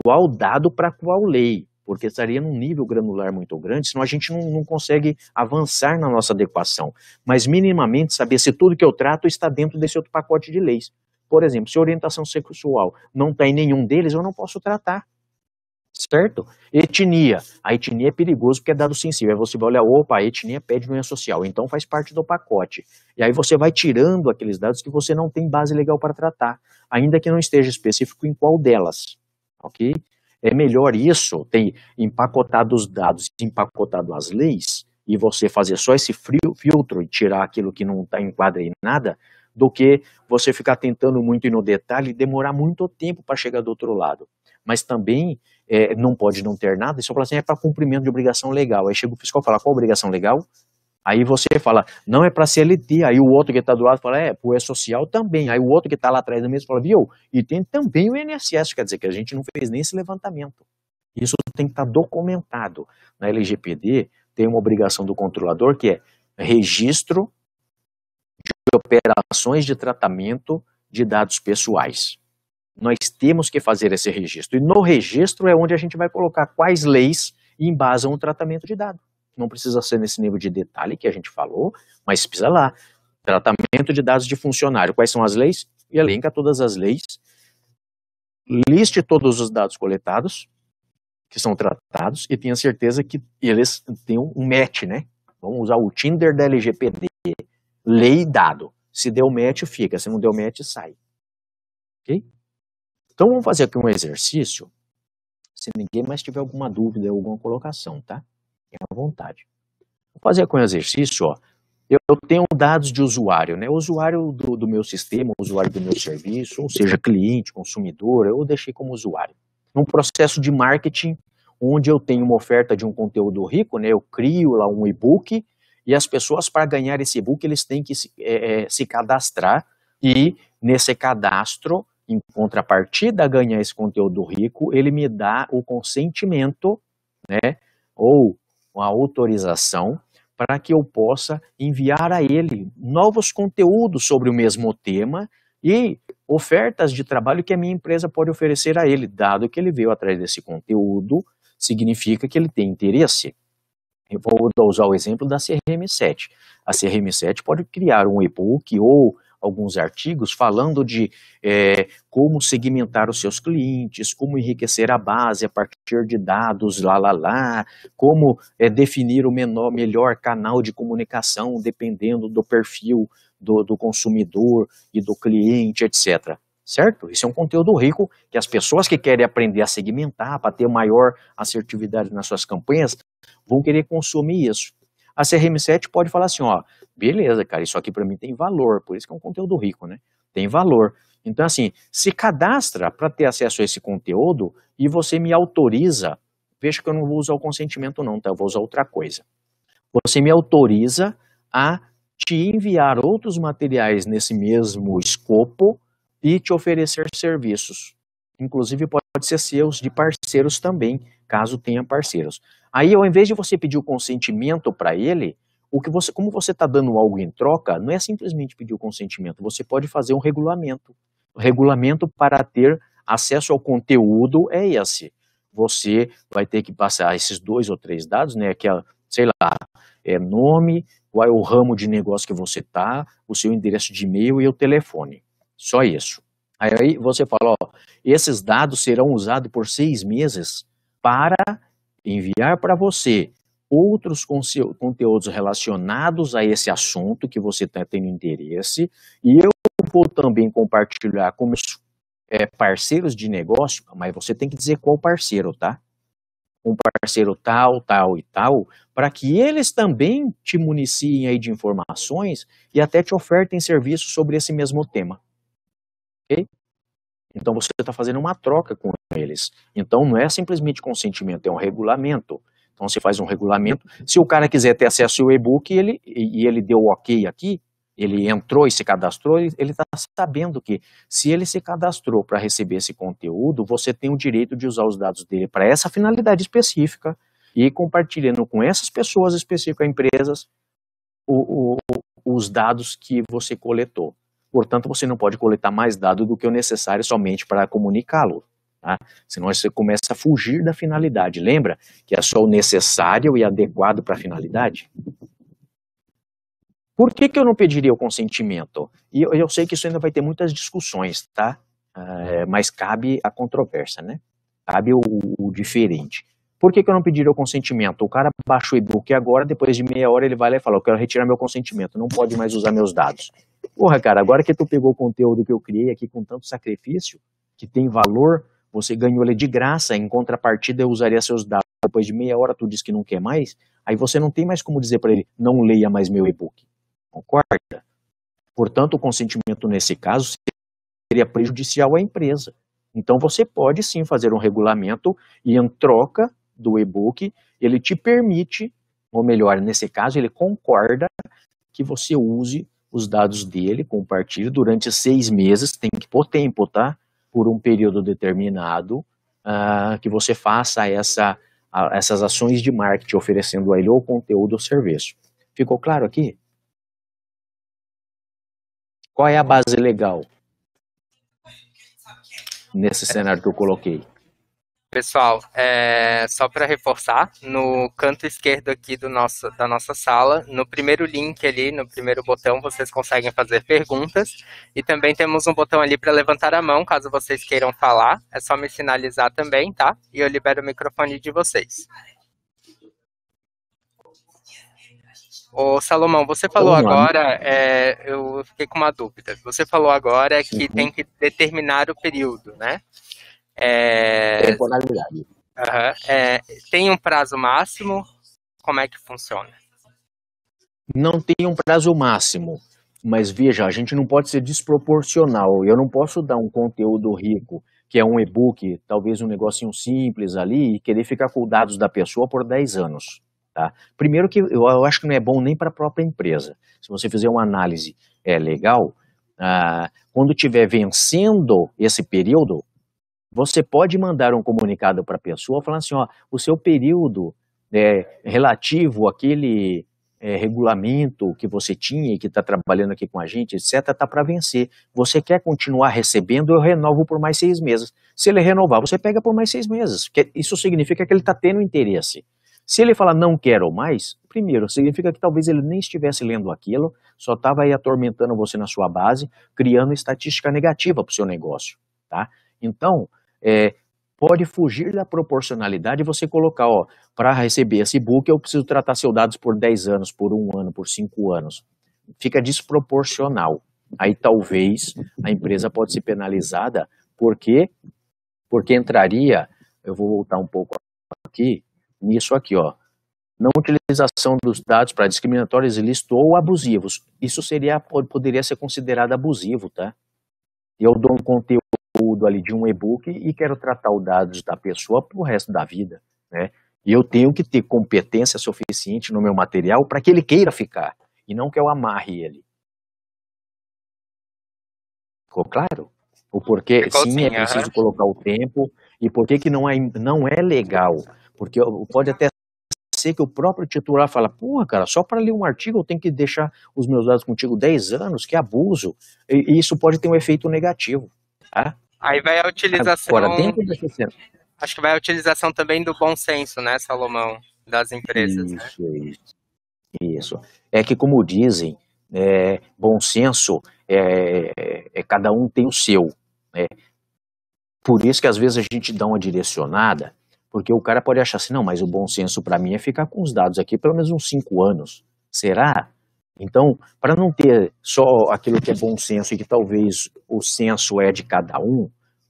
qual dado para qual lei, porque estaria num nível granular muito grande, senão a gente não, não consegue avançar na nossa adequação. Mas minimamente saber se tudo que eu trato está dentro desse outro pacote de leis. Por exemplo, se orientação sexual não está em nenhum deles, eu não posso tratar certo? Etnia. A etnia é perigoso porque é dado sensível. Aí você vai olhar, opa, a etnia pede unha social, então faz parte do pacote. E aí você vai tirando aqueles dados que você não tem base legal para tratar, ainda que não esteja específico em qual delas, ok? É melhor isso, tem empacotado os dados, empacotado as leis, e você fazer só esse frio, filtro e tirar aquilo que não está enquadra em nada, do que você ficar tentando muito no detalhe e demorar muito tempo para chegar do outro lado. Mas também é, não pode não ter nada, e só fala assim, é para cumprimento de obrigação legal. Aí chega o fiscal e fala, qual obrigação legal? Aí você fala, não é para CLT. Aí o outro que está do lado fala, é, pô, é social também. Aí o outro que está lá atrás da mesa fala, viu, e tem também o INSS, quer dizer que a gente não fez nem esse levantamento. Isso tem que estar tá documentado. Na LGPD tem uma obrigação do controlador que é registro de operações de tratamento de dados pessoais. Nós temos que fazer esse registro. E no registro é onde a gente vai colocar quais leis embasam o tratamento de dados. Não precisa ser nesse nível de detalhe que a gente falou, mas precisa lá. Tratamento de dados de funcionário. Quais são as leis? E elenca todas as leis. Liste todos os dados coletados, que são tratados, e tenha certeza que eles têm um match, né? Vamos usar o Tinder da LGPD. Lei dado. Se deu match, fica. Se não deu match, sai. Ok? Então vamos fazer aqui um exercício. Se ninguém mais tiver alguma dúvida, ou alguma colocação, tá? É à vontade. Vou fazer aqui um exercício, ó. Eu, eu tenho dados de usuário, né? usuário do, do meu sistema, usuário do meu serviço, ou seja, cliente, consumidor, eu deixei como usuário. Num processo de marketing, onde eu tenho uma oferta de um conteúdo rico, né? Eu crio lá um e-book e as pessoas, para ganhar esse e-book, eles têm que se, é, é se cadastrar e nesse cadastro em contrapartida a ganhar esse conteúdo rico, ele me dá o consentimento, né, ou a autorização para que eu possa enviar a ele novos conteúdos sobre o mesmo tema e ofertas de trabalho que a minha empresa pode oferecer a ele, dado que ele veio atrás desse conteúdo, significa que ele tem interesse. Eu vou usar o exemplo da CRM7. A CRM7 pode criar um e-book ou alguns artigos falando de é, como segmentar os seus clientes, como enriquecer a base a partir de dados, lá, lá, lá, como é, definir o menor, melhor canal de comunicação dependendo do perfil do, do consumidor e do cliente, etc certo? Isso é um conteúdo rico que as pessoas que querem aprender a segmentar para ter maior assertividade nas suas campanhas vão querer consumir isso a CRM7 pode falar assim, ó, beleza, cara, isso aqui para mim tem valor, por isso que é um conteúdo rico, né? Tem valor. Então, assim, se cadastra para ter acesso a esse conteúdo e você me autoriza, veja que eu não vou usar o consentimento não, tá? Eu vou usar outra coisa. Você me autoriza a te enviar outros materiais nesse mesmo escopo e te oferecer serviços. Inclusive, pode ser seus de parceiros também, caso tenha parceiros. Aí, ao invés de você pedir o consentimento para ele, o que você, como você está dando algo em troca, não é simplesmente pedir o consentimento. Você pode fazer um regulamento. O regulamento para ter acesso ao conteúdo é esse. Você vai ter que passar esses dois ou três dados, né? Que é, sei lá, é nome, qual é o ramo de negócio que você está, o seu endereço de e-mail e o telefone. Só isso. Aí você fala, ó, esses dados serão usados por seis meses para enviar para você outros conteúdos relacionados a esse assunto que você está tendo interesse, e eu vou também compartilhar com meus é, parceiros de negócio, mas você tem que dizer qual parceiro, tá? Um parceiro tal, tal e tal, para que eles também te municiem aí de informações e até te ofertem serviços sobre esse mesmo tema. ok então você está fazendo uma troca com eles. Então não é simplesmente consentimento, é um regulamento. Então você faz um regulamento. Se o cara quiser ter acesso ao e-book ele, e ele deu ok aqui, ele entrou e se cadastrou, ele está sabendo que se ele se cadastrou para receber esse conteúdo, você tem o direito de usar os dados dele para essa finalidade específica e compartilhando com essas pessoas específicas, empresas, o, o, os dados que você coletou. Portanto, você não pode coletar mais dado do que o necessário somente para comunicá-lo. Tá? Senão você começa a fugir da finalidade. Lembra que é só o necessário e adequado para a finalidade? Por que, que eu não pediria o consentimento? E eu, eu sei que isso ainda vai ter muitas discussões, tá? É, mas cabe a controvérsia, né? Cabe o, o diferente. Por que, que, eu não pediria o consentimento? O cara baixa o e-book agora, depois de meia hora ele vai lá e fala, eu quero retirar meu consentimento, não pode mais usar meus dados. Porra, cara, agora que tu pegou o conteúdo que eu criei aqui com tanto sacrifício, que tem valor, você ganhou ele de graça, em contrapartida eu usaria seus dados. Depois de meia hora tu diz que não quer mais, aí você não tem mais como dizer para ele, não leia mais meu e-book. Concorda? Portanto, o consentimento nesse caso seria prejudicial à empresa. Então você pode sim fazer um regulamento e em troca do e-book, ele te permite, ou melhor, nesse caso, ele concorda que você use os dados dele, compartilho durante seis meses, tem que por tempo, tá? Por um período determinado, uh, que você faça essa, essas ações de marketing, oferecendo a ele ou conteúdo ou serviço. Ficou claro aqui? Qual é a base legal nesse cenário que eu coloquei? Pessoal, é, só para reforçar, no canto esquerdo aqui do nosso, da nossa sala, no primeiro link ali, no primeiro botão, vocês conseguem fazer perguntas. E também temos um botão ali para levantar a mão, caso vocês queiram falar. É só me sinalizar também, tá? E eu libero o microfone de vocês. Ô, Salomão, você falou Olá. agora, é, eu fiquei com uma dúvida. Você falou agora que uhum. tem que determinar o período, né? É... Temporalidade. Uhum. É, tem um prazo máximo? Como é que funciona? Não tem um prazo máximo. Mas veja, a gente não pode ser desproporcional. Eu não posso dar um conteúdo rico, que é um e-book, talvez um negocinho simples ali, e querer ficar com dados da pessoa por 10 anos. Tá? Primeiro que eu acho que não é bom nem para a própria empresa. Se você fizer uma análise é legal, ah, quando tiver vencendo esse período, você pode mandar um comunicado para a pessoa falando assim, ó, o seu período é, relativo àquele é, regulamento que você tinha e que está trabalhando aqui com a gente, etc., está para vencer. Você quer continuar recebendo, eu renovo por mais seis meses. Se ele renovar, você pega por mais seis meses. Isso significa que ele está tendo interesse. Se ele falar não quero mais, primeiro, significa que talvez ele nem estivesse lendo aquilo, só estava aí atormentando você na sua base, criando estatística negativa para o seu negócio, tá? Então, é, pode fugir da proporcionalidade e você colocar, ó, para receber esse book eu preciso tratar seus dados por 10 anos, por um ano, por cinco anos. Fica desproporcional. Aí talvez a empresa pode ser penalizada, porque porque entraria, eu vou voltar um pouco aqui, nisso aqui, ó, não utilização dos dados para discriminatórios ilícitos ou abusivos. Isso seria poderia ser considerado abusivo, tá? Eu dou um conteúdo conteúdo ali de um e-book e quero tratar os dados da pessoa para o resto da vida, né? E eu tenho que ter competência suficiente no meu material para que ele queira ficar e não que eu amarre ele. Ficou claro? O porquê, Ficou sim, é preciso colocar o tempo e por que não é, não é legal. Porque pode até ser que o próprio titular fala, porra, cara, só para ler um artigo eu tenho que deixar os meus dados contigo 10 anos, que abuso. E, e isso pode ter um efeito negativo, tá? Aí vai a tá utilização. Agora, dentro desse Acho que vai a utilização também do bom senso, né, Salomão? Das empresas. Né? Isso, né? isso. isso. É que, como dizem, é, bom senso é, é, é, cada um tem o seu. Né? Por isso que às vezes a gente dá uma direcionada, porque o cara pode achar assim, não, mas o bom senso para mim é ficar com os dados aqui pelo menos uns cinco anos. Será? Então, para não ter só aquilo que é bom senso e que talvez o senso é de cada um,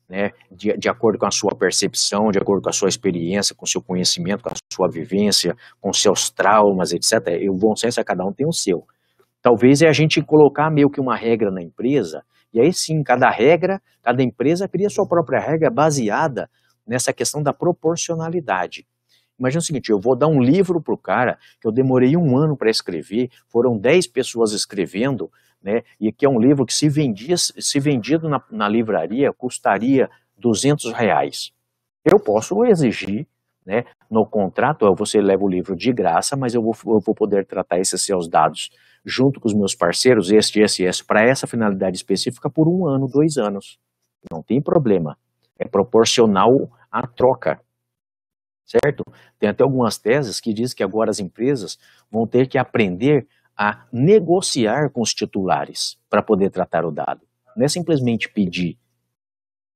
né, de, de acordo com a sua percepção, de acordo com a sua experiência, com o seu conhecimento, com a sua vivência, com seus traumas, etc. E o bom senso é cada um tem o seu. Talvez é a gente colocar meio que uma regra na empresa, e aí sim, cada regra, cada empresa cria sua própria regra baseada nessa questão da proporcionalidade. Imagina o seguinte, eu vou dar um livro para o cara que eu demorei um ano para escrever, foram 10 pessoas escrevendo, né? E que é um livro que se vendia, se vendido na, na livraria custaria 200 reais. Eu posso exigir, né? No contrato, você leva o livro de graça, mas eu vou, eu vou poder tratar esses seus dados junto com os meus parceiros, este, esse, para essa finalidade específica por um ano, dois anos. Não tem problema. É proporcional à troca certo? Tem até algumas teses que dizem que agora as empresas vão ter que aprender a negociar com os titulares para poder tratar o dado. Não é simplesmente pedir.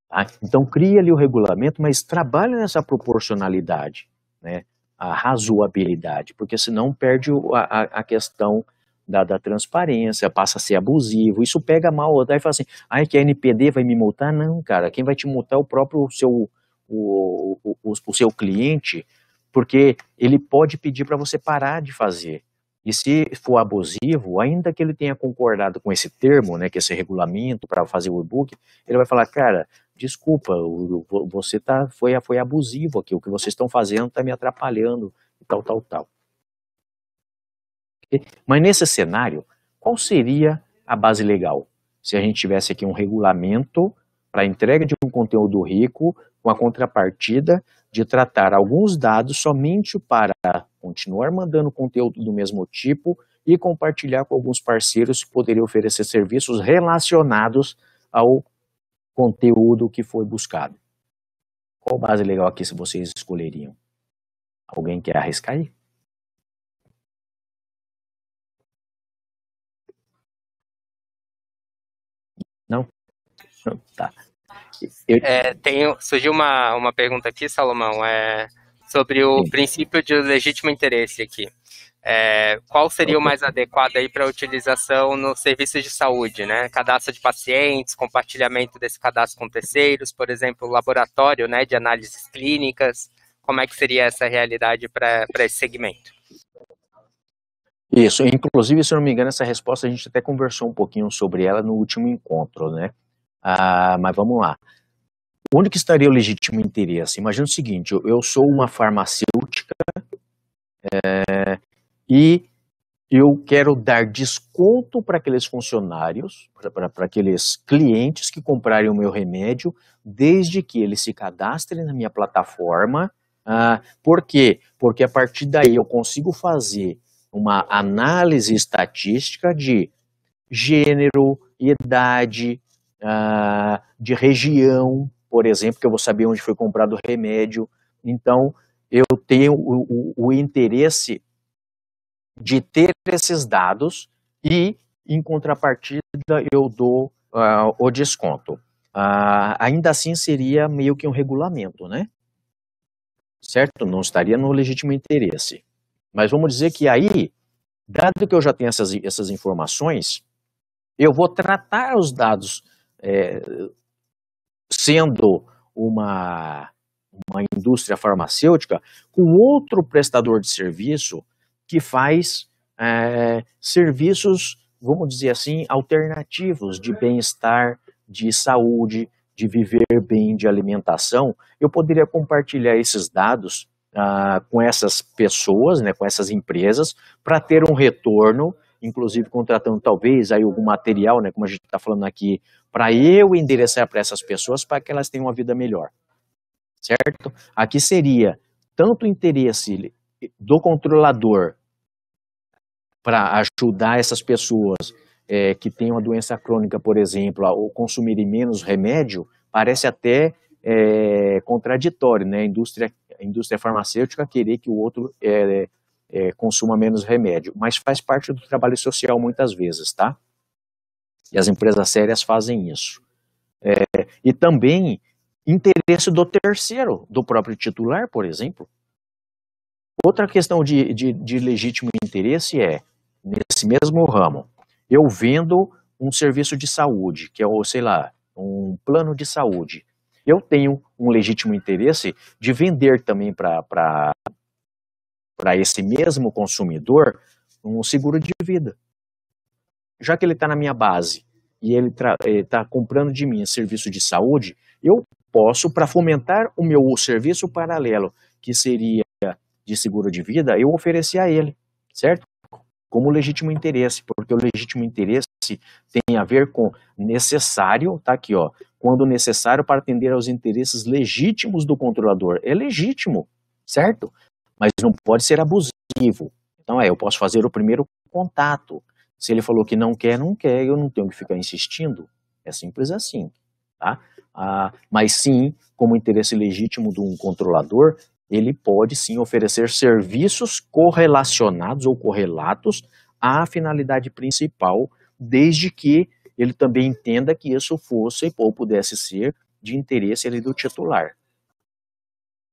Tá? Então, cria ali o regulamento, mas trabalha nessa proporcionalidade, né? a razoabilidade, porque senão perde a, a, a questão da, da, transparência, passa a ser abusivo, isso pega mal, daí fala assim, ai, que a NPD vai me multar? Não, cara, quem vai te multar é o próprio seu, o, o, o, o seu cliente, porque ele pode pedir para você parar de fazer. E se for abusivo, ainda que ele tenha concordado com esse termo, né, que é esse regulamento para fazer o e-book, ele vai falar, cara, desculpa, você tá, foi, foi abusivo aqui, o que vocês estão fazendo está me atrapalhando, e tal, tal, tal. Mas nesse cenário, qual seria a base legal? Se a gente tivesse aqui um regulamento para entrega de um conteúdo rico, com a contrapartida de tratar alguns dados somente para continuar mandando conteúdo do mesmo tipo e compartilhar com alguns parceiros que poderiam oferecer serviços relacionados ao conteúdo que foi buscado. Qual base legal aqui se vocês escolheriam? Alguém quer arriscar aí? Não? Tá. Eu... É, surgiu uma, uma pergunta aqui, Salomão. É, sobre o Sim. princípio de legítimo interesse aqui. É, qual seria o mais adequado aí para utilização no serviço de saúde, né? Cadastro de pacientes, compartilhamento desse cadastro com terceiros, por exemplo, laboratório, né, de análises clínicas. Como é que seria essa realidade para esse segmento? Isso, inclusive, se eu não me engano, essa resposta a gente até conversou um pouquinho sobre ela no último encontro, né? Ah, mas vamos lá. Onde que estaria o legítimo interesse? Imagina o seguinte, eu, sou uma farmacêutica é, e eu quero dar desconto para aqueles funcionários, para aqueles clientes que comprarem o meu remédio, desde que eles se cadastrem na minha plataforma. Ah, por quê? Porque a partir daí eu consigo fazer uma análise estatística de gênero, idade, ah, de região, por exemplo, que eu vou saber onde foi comprado o remédio. Então, eu tenho o, o, o interesse de ter esses dados e, em contrapartida, eu dou uh, o desconto. Uh, ainda assim, seria meio que um regulamento, né? Certo? Não estaria no legítimo interesse. Mas vamos dizer que aí, dado que eu já tenho essas, essas informações, eu vou tratar os dados é, sendo uma, uma indústria farmacêutica, com outro prestador de serviço que faz é, serviços, vamos dizer assim, alternativos de bem-estar, de saúde, de viver bem, de alimentação. Eu poderia compartilhar esses dados ah, com essas pessoas, né, com essas empresas, para ter um retorno inclusive contratando talvez aí algum material, né, como a gente está falando aqui, para eu endereçar para essas pessoas para que elas tenham uma vida melhor, certo? Aqui seria tanto o interesse do controlador para ajudar essas pessoas é, que têm uma doença crônica, por exemplo, ou consumirem menos remédio, parece até é, contraditório, né? A indústria, a indústria farmacêutica querer que o outro é, é, consuma menos remédio, mas faz parte do trabalho social muitas vezes, tá? E as empresas sérias fazem isso. É, e também interesse do terceiro, do próprio titular, por exemplo. Outra questão de, de, de legítimo interesse é, nesse mesmo ramo, eu vendo um serviço de saúde, que é o, sei lá, um plano de saúde. Eu tenho um legítimo interesse de vender também para para esse mesmo consumidor um seguro de vida. Já que ele está na minha base e ele está eh, comprando de mim serviço de saúde, eu posso, para fomentar o meu serviço paralelo, que seria de seguro de vida, eu oferecer a ele, certo? Como legítimo interesse, porque o legítimo interesse tem a ver com necessário, tá aqui, ó, quando necessário para atender aos interesses legítimos do controlador. É legítimo, certo? mas não pode ser abusivo. Então, é, eu posso fazer o primeiro contato. Se ele falou que não quer, não quer, eu não tenho que ficar insistindo. É simples assim, tá? Ah, mas sim, como interesse legítimo de um controlador, ele pode sim oferecer serviços correlacionados ou correlatos à finalidade principal, desde que ele também entenda que isso fosse ou pudesse ser de interesse ali do titular.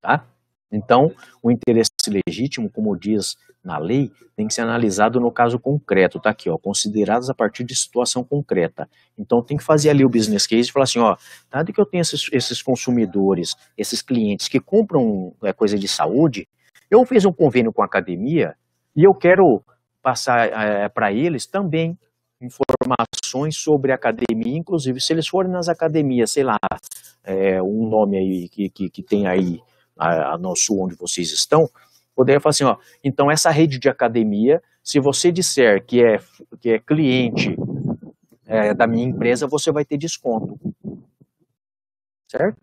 Tá? Então, o interesse legítimo, como diz na lei, tem que ser analisado no caso concreto, tá aqui, ó, considerados a partir de situação concreta. Então, tem que fazer ali o business case e falar assim, ó, dado que eu tenho esses, esses consumidores, esses clientes que compram é, coisa de saúde, eu fiz um convênio com a academia e eu quero passar é, para eles também informações sobre academia, inclusive se eles forem nas academias, sei lá, é, um nome aí que, que, que tem aí a, a Sul, onde vocês estão, poderia falar assim, ó, então essa rede de academia, se você disser que é, que é cliente é, da minha empresa, você vai ter desconto. Certo?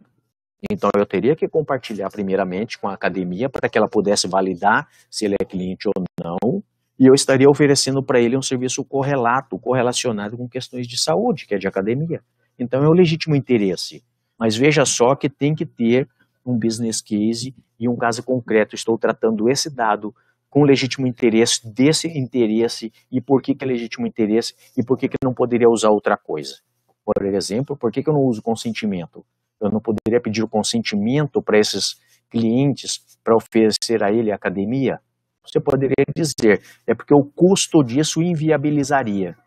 Então eu teria que compartilhar primeiramente com a academia para que ela pudesse validar se ele é cliente ou não, e eu estaria oferecendo para ele um serviço correlato, correlacionado com questões de saúde, que é de academia. Então é um legítimo interesse. Mas veja só que tem que ter um business case e um caso concreto. Estou tratando esse dado com legítimo interesse, desse interesse e por que, que é legítimo interesse e por que, que não poderia usar outra coisa. Por exemplo, por que, que eu não uso consentimento? Eu não poderia pedir o consentimento para esses clientes para oferecer a ele a academia? Você poderia dizer, é porque o custo disso inviabilizaria.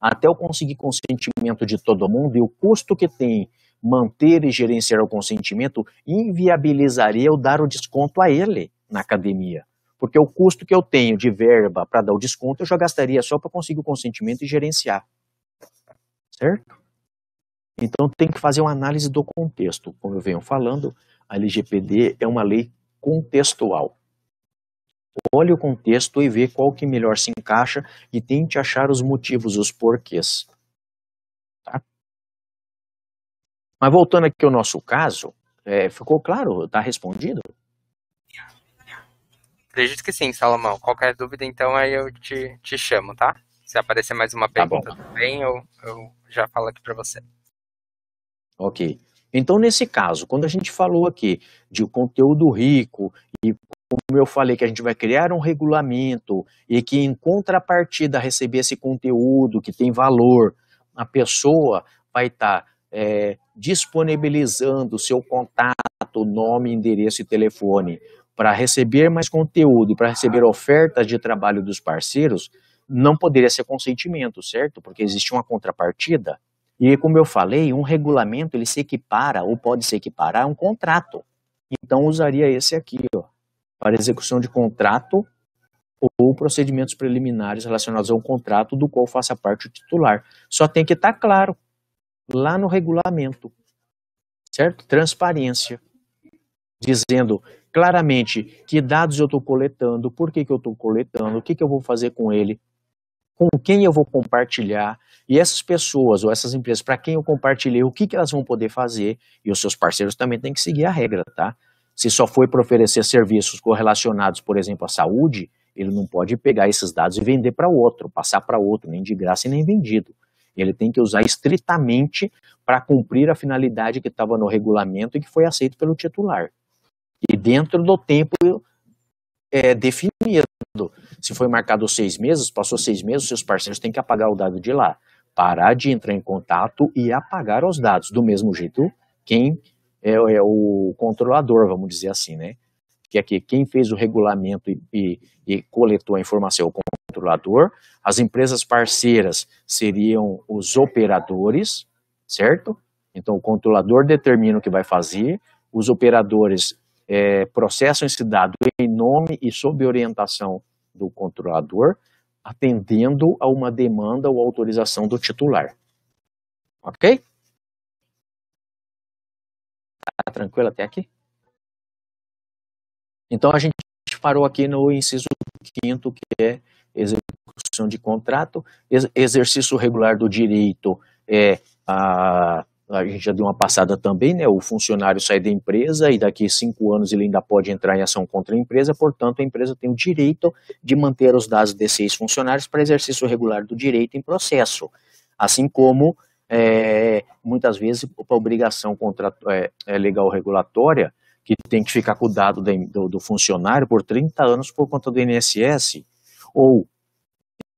Até eu conseguir consentimento de todo mundo e o custo que tem manter e gerenciar o consentimento inviabilizaria eu dar o desconto a ele na academia. Porque o custo que eu tenho de verba para dar o desconto, eu já gastaria só para conseguir o consentimento e gerenciar. Certo? Então tem que fazer uma análise do contexto. Como eu venho falando, a LGPD é uma lei contextual. Olhe o contexto e vê qual que melhor se encaixa e tente achar os motivos, os porquês. Mas voltando aqui ao nosso caso, é, ficou claro? Está respondido? Acredito que sim, Salomão. Qualquer dúvida, então, aí eu te, te chamo, tá? Se aparecer mais uma tá pergunta tá também, eu, eu já falo aqui para você. Ok. Então, nesse caso, quando a gente falou aqui de conteúdo rico e como eu falei que a gente vai criar um regulamento e que em contrapartida receber esse conteúdo que tem valor, a pessoa vai estar tá é, disponibilizando seu contato, nome, endereço e telefone para receber mais conteúdo, para receber ofertas de trabalho dos parceiros, não poderia ser consentimento, certo? Porque existe uma contrapartida. E como eu falei, um regulamento ele se equipara ou pode se equiparar a um contrato. Então usaria esse aqui, ó, para execução de contrato ou procedimentos preliminares relacionados a um contrato do qual faça parte o titular. Só tem que estar tá claro lá no regulamento, certo? Transparência, dizendo claramente que dados eu estou coletando, por que, que eu estou coletando, o que, que eu vou fazer com ele, com quem eu vou compartilhar, e essas pessoas ou essas empresas, para quem eu compartilhei, o que, que elas vão poder fazer, e os seus parceiros também têm que seguir a regra, tá? Se só foi para oferecer serviços correlacionados, por exemplo, à saúde, ele não pode pegar esses dados e vender para outro, passar para outro, nem de graça e nem vendido. Ele tem que usar estritamente para cumprir a finalidade que estava no regulamento e que foi aceito pelo titular. E dentro do tempo é, definido. Se foi marcado seis meses, passou seis meses, seus parceiros têm que apagar o dado de lá. Parar de entrar em contato e apagar os dados. Do mesmo jeito, quem é, é o controlador, vamos dizer assim, né? que é que quem fez o regulamento e, e, e coletou a informação é o controlador, as empresas parceiras seriam os operadores, certo? Então, o controlador determina o que vai fazer, os operadores é, processam esse dado em nome e sob orientação do controlador, atendendo a uma demanda ou autorização do titular. Ok? Tá tranquilo até aqui? Então a gente parou aqui no inciso quinto, que é execução de contrato, exercício regular do direito é a a gente já deu uma passada também, né? O funcionário sai da empresa e daqui cinco anos ele ainda pode entrar em ação contra a empresa, portanto, a empresa tem o direito de manter os dados desses funcionários para exercício regular do direito em processo, assim como é, muitas vezes a obrigação contra, é, é legal regulatória que tem que ficar com o dado do, do funcionário por 30 anos por conta do INSS, ou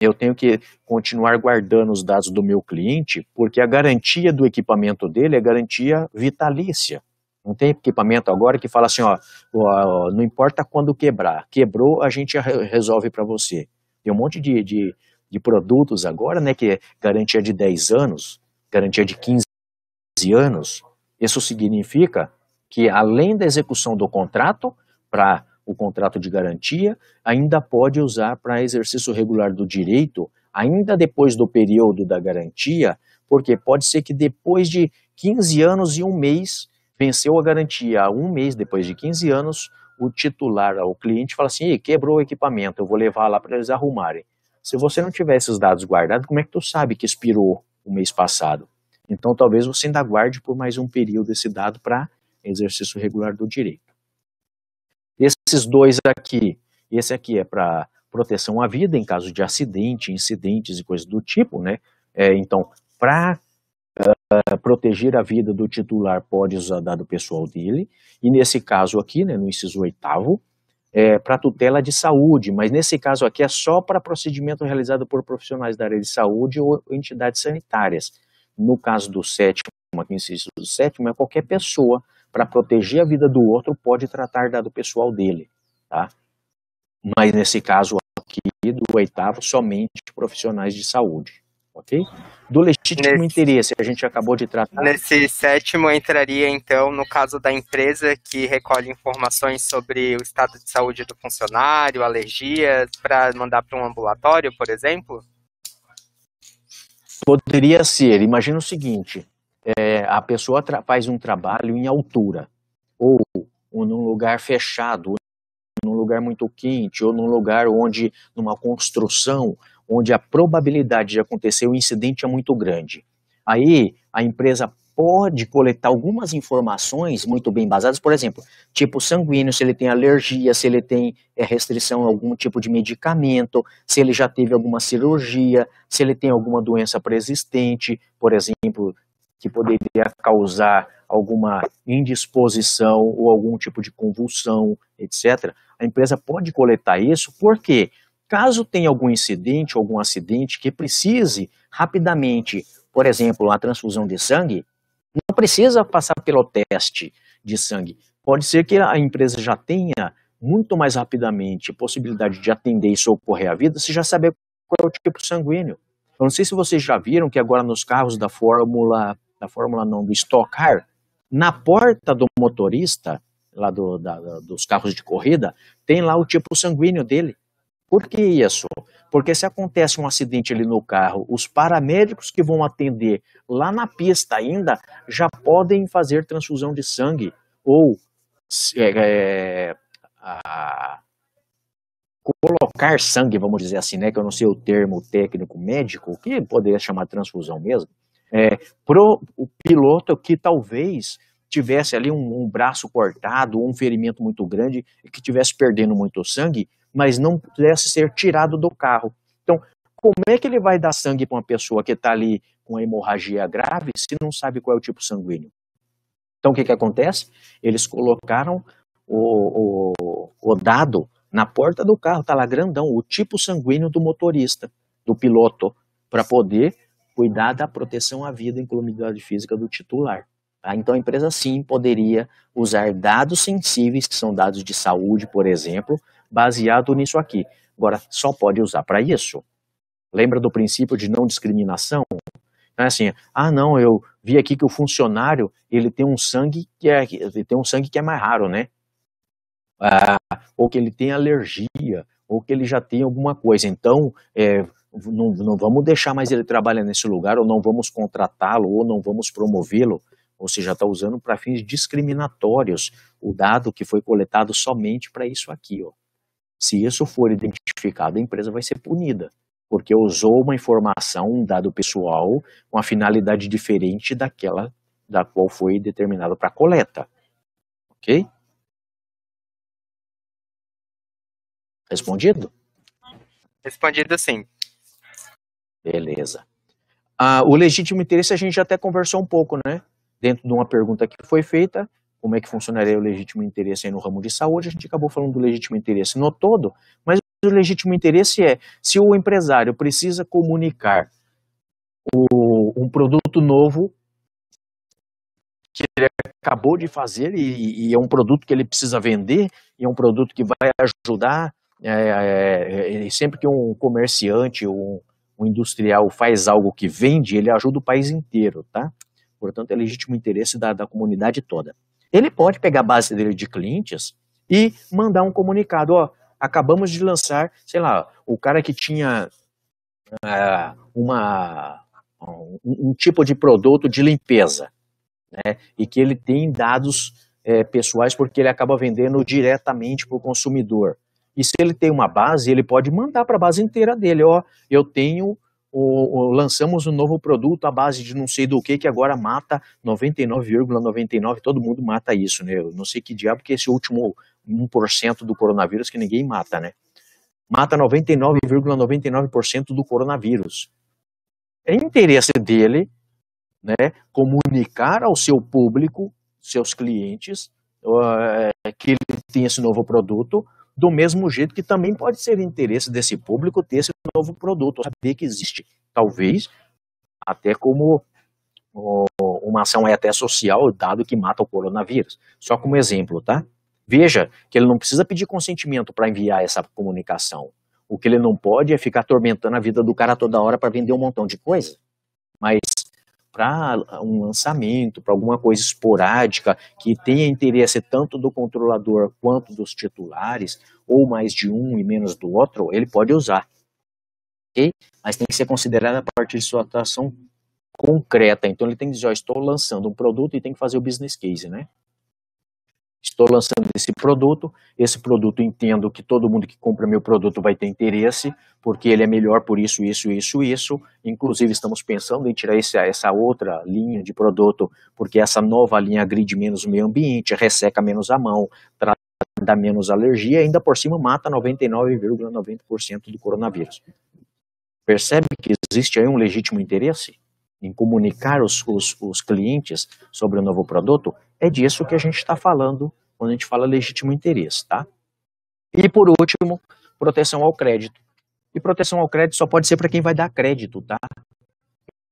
eu tenho que continuar guardando os dados do meu cliente, porque a garantia do equipamento dele é garantia vitalícia. Não tem equipamento agora que fala assim, ó, ó não importa quando quebrar, quebrou, a gente resolve para você. Tem um monte de, de, de, produtos agora, né, que é garantia de 10 anos, garantia de 15 anos. Isso significa que além da execução do contrato, para o contrato de garantia, ainda pode usar para exercício regular do direito, ainda depois do período da garantia, porque pode ser que depois de 15 anos e um mês, venceu a garantia, um mês depois de 15 anos, o titular, o cliente, fala assim, quebrou o equipamento, eu vou levar lá para eles arrumarem. Se você não tiver esses dados guardados, como é que tu sabe que expirou o mês passado? Então, talvez você ainda guarde por mais um período esse dado para exercício regular do direito. Esses dois aqui, esse aqui é para proteção à vida em caso de acidente, incidentes e coisas do tipo, né? É, então, para uh, ah, proteger a vida do titular, pode usar dado pessoal dele, e nesse caso aqui, né, no inciso oitavo, é, para tutela de saúde, mas nesse caso aqui é só para procedimento realizado por profissionais da área de saúde ou entidades sanitárias. No caso do sétimo, aqui é inciso do sétimo, é qualquer pessoa para proteger a vida do outro, pode tratar dado pessoal dele, tá? Mas nesse caso aqui do oitavo, somente profissionais de saúde, ok? Do legítimo nesse, interesse, a gente acabou de tratar. Nesse sétimo entraria, então, no caso da empresa que recolhe informações sobre o estado de saúde do funcionário, alergias, para mandar para um ambulatório, por exemplo? Poderia ser. Imagina o seguinte: é, a pessoa faz um trabalho em altura, ou, ou num lugar fechado, ou num lugar muito quente, ou num lugar onde, numa construção, onde a probabilidade de acontecer um incidente é muito grande. Aí a empresa pode coletar algumas informações muito bem basadas, por exemplo, tipo sanguíneo, se ele tem alergia, se ele tem é, restrição a algum tipo de medicamento, se ele já teve alguma cirurgia, se ele tem alguma doença preexistente, por exemplo, que poderia causar alguma indisposição ou algum tipo de convulsão, etc., a empresa pode coletar isso, porque caso tenha algum incidente, algum acidente que precise rapidamente, por exemplo, a transfusão de sangue, não precisa passar pelo teste de sangue. Pode ser que a empresa já tenha muito mais rapidamente possibilidade de atender e socorrer a vida se já saber qual é o tipo sanguíneo. Eu não sei se vocês já viram que agora nos carros da Fórmula da Fórmula 1 do Stock Car, na porta do motorista, lá do, da, dos carros de corrida, tem lá o tipo sanguíneo dele. Por que isso? Porque se acontece um acidente ali no carro, os paramédicos que vão atender lá na pista ainda já podem fazer transfusão de sangue ou é, é a, colocar sangue, vamos dizer assim, né? Que eu não sei o termo técnico médico, que poderia chamar de transfusão mesmo é, pro o piloto que talvez tivesse ali um, um braço cortado ou um ferimento muito grande que tivesse perdendo muito sangue, mas não pudesse ser tirado do carro. Então, como é que ele vai dar sangue para uma pessoa que está ali com hemorragia grave se não sabe qual é o tipo sanguíneo? Então, o que, que acontece? Eles colocaram o, o, o dado na porta do carro, está lá grandão, o tipo sanguíneo do motorista, do piloto, para poder cuidar da proteção à vida e incolumidade física do titular. Tá? Então a empresa sim poderia usar dados sensíveis, que são dados de saúde, por exemplo, baseado nisso aqui. Agora, só pode usar para isso. Lembra do princípio de não discriminação? Então é assim, ah não, eu vi aqui que o funcionário, ele tem um sangue que é, ele tem um sangue que é mais raro, né? Ah, ou que ele tem alergia, ou que ele já tem alguma coisa. Então, é, não, não vamos deixar mais ele trabalhar nesse lugar, ou não vamos contratá-lo, ou não vamos promovê-lo. Ou seja, está usando para fins discriminatórios o dado que foi coletado somente para isso aqui. Ó. Se isso for identificado, a empresa vai ser punida, porque usou uma informação, um dado pessoal, com a finalidade diferente daquela da qual foi determinado para coleta. Ok? Respondido? Respondido sim. Beleza. Ah, o legítimo interesse a gente já até conversou um pouco, né? Dentro de uma pergunta que foi feita, como é que funcionaria o legítimo interesse no ramo de saúde, a gente acabou falando do legítimo interesse no todo, mas o legítimo interesse é se o empresário precisa comunicar o, um produto novo que ele acabou de fazer e, e, é um produto que ele precisa vender e é um produto que vai ajudar é, é, é sempre que um comerciante, um, o industrial faz algo que vende, ele ajuda o país inteiro, tá? Portanto, é legítimo interesse da, da comunidade toda. Ele pode pegar a base dele de clientes e mandar um comunicado, ó, acabamos de lançar, sei lá, o cara que tinha uh, uma, um, um, tipo de produto de limpeza, né, e que ele tem dados é, pessoais porque ele acaba vendendo diretamente para o consumidor. E se ele tem uma base, ele pode mandar para a base inteira dele, ó, eu tenho o, o, lançamos um novo produto à base de não sei do que, que agora mata 99,99, ,99, todo mundo mata isso, né? Eu não sei que diabo que é esse último 1% do coronavírus que ninguém mata, né? Mata 99,99% ,99 do coronavírus. É interesse dele, né, comunicar ao seu público, seus clientes, uh, que ele tem esse novo produto, do mesmo jeito que também pode ser interesse desse público ter esse novo produto, saber que existe, talvez até como uma ação é até social, dado que mata o coronavírus. Só como exemplo, tá? Veja que ele não precisa pedir consentimento para enviar essa comunicação. O que ele não pode é ficar atormentando a vida do cara toda hora para vender um montão de coisa. Mas para um lançamento, para alguma coisa esporádica que tenha interesse tanto do controlador quanto dos titulares, ou mais de um e menos do outro, ele pode usar. Okay? Mas tem que ser considerada a partir de sua atuação concreta. Então ele tem que dizer, estou lançando um produto e tem que fazer o business case, né? estou lançando esse produto, esse produto entendo que todo mundo que compra meu produto vai ter interesse, porque ele é melhor por isso, isso, isso, isso. Inclusive, estamos pensando em tirar esse, essa outra linha de produto, porque essa nova linha agride menos o meio ambiente, resseca menos a mão, dá menos alergia e ainda por cima mata 99,90% do coronavírus. Percebe que existe aí um legítimo interesse em comunicar os, os, os clientes sobre o novo produto? É disso que a gente está falando quando a gente fala legítimo interesse, tá? E por último, proteção ao crédito. E proteção ao crédito só pode ser para quem vai dar crédito, tá?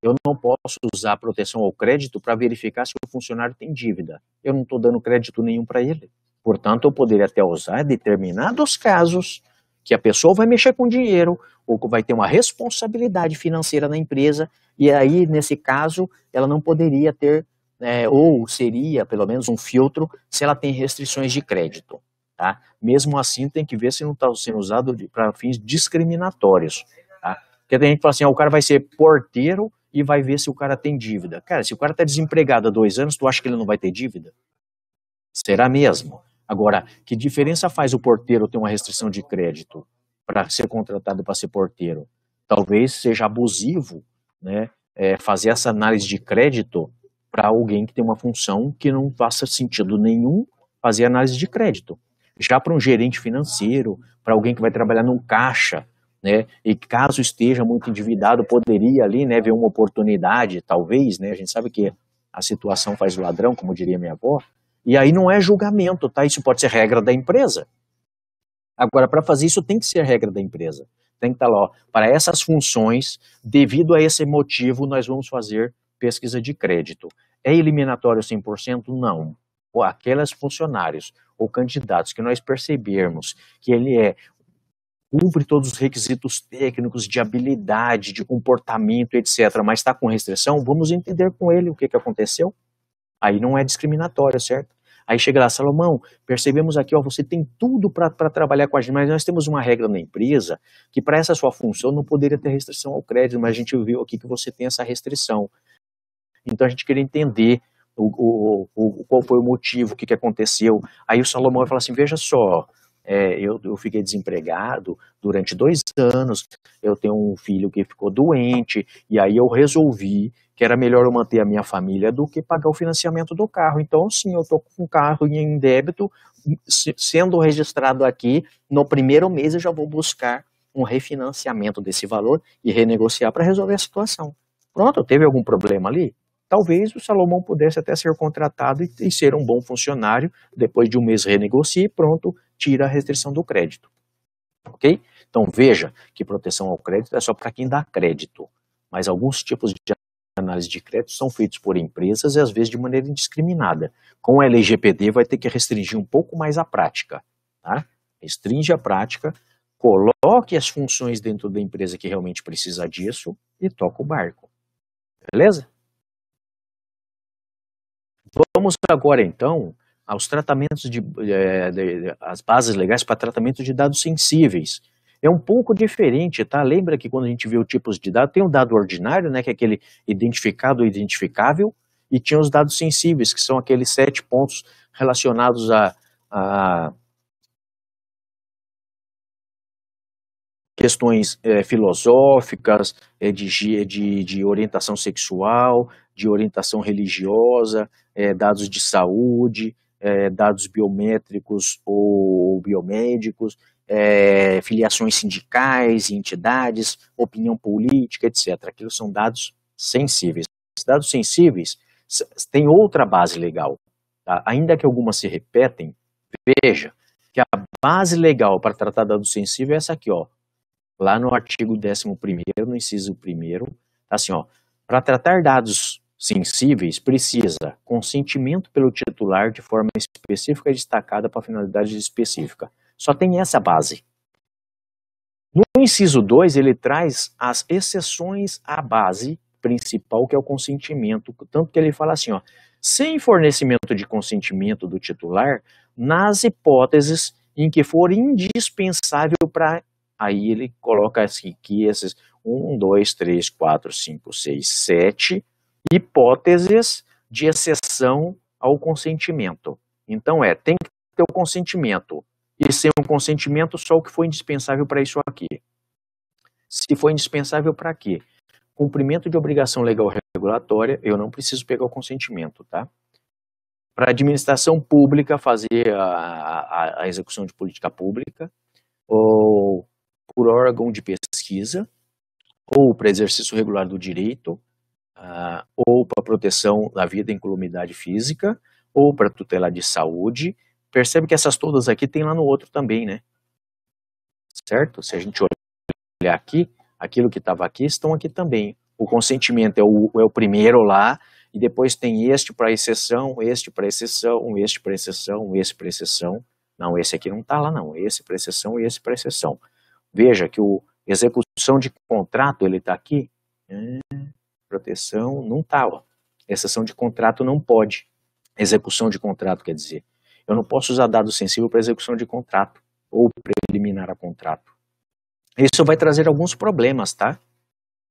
Eu não posso usar proteção ao crédito para verificar se o funcionário tem dívida. Eu não estou dando crédito nenhum para ele. Portanto, eu poderia até usar determinados casos que a pessoa vai mexer com dinheiro ou que vai ter uma responsabilidade financeira na empresa e aí, nesse caso, ela não poderia ter é, ou seria pelo menos um filtro se ela tem restrições de crédito. Tá? Mesmo assim, tem que ver se não está sendo usado para fins discriminatórios. Tá? Porque tem gente que fala assim, ah, o cara vai ser porteiro e vai ver se o cara tem dívida. Cara, se o cara está desempregado há dois anos, tu acha que ele não vai ter dívida? Será mesmo? Agora, que diferença faz o porteiro ter uma restrição de crédito para ser contratado para ser porteiro? Talvez seja abusivo né, é, fazer essa análise de crédito para alguém que tem uma função que não faça sentido nenhum fazer análise de crédito. Já para um gerente financeiro, para alguém que vai trabalhar num caixa, né, e caso esteja muito endividado, poderia ali, né, ver uma oportunidade, talvez, né, a gente sabe que a situação faz o ladrão, como diria minha avó, e aí não é julgamento, tá, isso pode ser regra da empresa. Agora, para fazer isso tem que ser regra da empresa, tem que estar tá lá, ó, para essas funções, devido a esse motivo, nós vamos fazer pesquisa de crédito. É eliminatório 100%? Não. Aquelas funcionários ou candidatos que nós percebermos que ele é cumpre todos os requisitos técnicos de habilidade, de comportamento, etc., mas está com restrição, vamos entender com ele o que, que aconteceu. Aí não é discriminatório, certo? Aí chega lá, Salomão, percebemos aqui, ó, você tem tudo para trabalhar com a gente, mas nós temos uma regra na empresa que para essa sua função não poderia ter restrição ao crédito, mas a gente viu aqui que você tem essa restrição. Então a gente queria entender o, o, o qual foi o motivo, o que, que aconteceu. Aí o Salomão vai falar assim: veja só, é, eu, eu, fiquei desempregado durante dois anos, eu tenho um filho que ficou doente, e aí eu resolvi que era melhor eu manter a minha família do que pagar o financiamento do carro. Então, sim, eu estou com o carro em débito, sendo registrado aqui, no primeiro mês eu já vou buscar um refinanciamento desse valor e renegociar para resolver a situação. Pronto, teve algum problema ali? talvez o Salomão pudesse até ser contratado e, ser um bom funcionário, depois de um mês renegocie e pronto, tira a restrição do crédito. Ok? Então veja que proteção ao crédito é só para quem dá crédito, mas alguns tipos de análise de crédito são feitos por empresas e às vezes de maneira indiscriminada. Com o LGPD vai ter que restringir um pouco mais a prática, tá? Restringe a prática, coloque as funções dentro da empresa que realmente precisa disso e toca o barco. Beleza? Vamos agora então aos tratamentos de, eh, de as bases legais para tratamento de dados sensíveis. É um pouco diferente, tá? Lembra que quando a gente viu tipos de dados, tem um dado ordinário, né, que é aquele identificado ou identificável, e tinha os dados sensíveis, que são aqueles sete pontos relacionados a, a questões é, filosóficas, é, de, de, de, orientação sexual, de orientação religiosa, é, dados de saúde, é, dados biométricos ou biomédicos, é, filiações sindicais, entidades, opinião política, etc. Aquilo são dados sensíveis. dados sensíveis têm outra base legal. Tá? Ainda que algumas se repetem, veja que a base legal para tratar dados sensíveis é essa aqui, ó, lá no artigo 11 no inciso 1 tá assim, ó, para tratar dados sensíveis, precisa consentimento pelo titular de forma específica e destacada para finalidade específica. Só tem essa base. No inciso 2, ele traz as exceções à base principal, que é o consentimento, tanto que ele fala assim, ó, sem fornecimento de consentimento do titular, nas hipóteses em que for indispensável para Aí ele coloca assim, que esses 1, 2, 3, 4, 5, 6, 7 hipóteses de exceção ao consentimento. Então é, tem que ter o consentimento. E sem o consentimento, só o que foi indispensável para isso aqui. Se foi indispensável para quê? Cumprimento de obrigação legal regulatória, eu não preciso pegar o consentimento, tá? Para a administração pública fazer a, a, a execução de política pública, ou por órgão de pesquisa, ou para exercício regular do direito, ah, ou para proteção da vida e incolumidade física, ou para tutela de saúde. Percebe que essas todas aqui tem lá no outro também, né? Certo? Se a gente olhar aqui, aquilo que estava aqui estão aqui também. O consentimento é o, é o primeiro lá, e depois tem este para exceção, este para exceção, este para exceção, esse para exceção. Não, esse aqui não está lá, não. Esse para exceção, e esse para exceção. Veja que o execução de contrato, ele está aqui. Né? Proteção não está, ó. Exceção de contrato não pode. Execução de contrato, quer dizer. Eu não posso usar dado sensível para execução de contrato ou preliminar a contrato. Isso vai trazer alguns problemas, tá?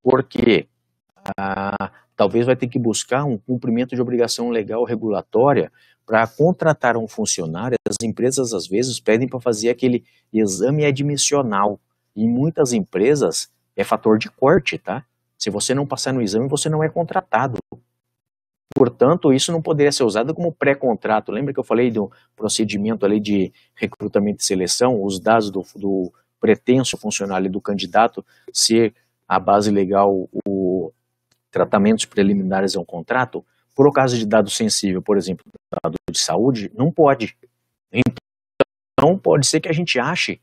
Porque ah, talvez vai ter que buscar um cumprimento de obrigação legal regulatória para contratar um funcionário. As empresas às vezes pedem para fazer aquele exame admissional, em muitas empresas é fator de corte, tá? Se você não passar no exame, você não é contratado. Portanto, isso não poderia ser usado como pré-contrato. Lembra que eu falei do procedimento ali de recrutamento e seleção, os dados do, do pretenso funcionário do candidato ser a base legal, o tratamentos preliminares a é um contrato? Por caso de dado sensível, por exemplo, dado de saúde, não pode. Então, pode ser que a gente ache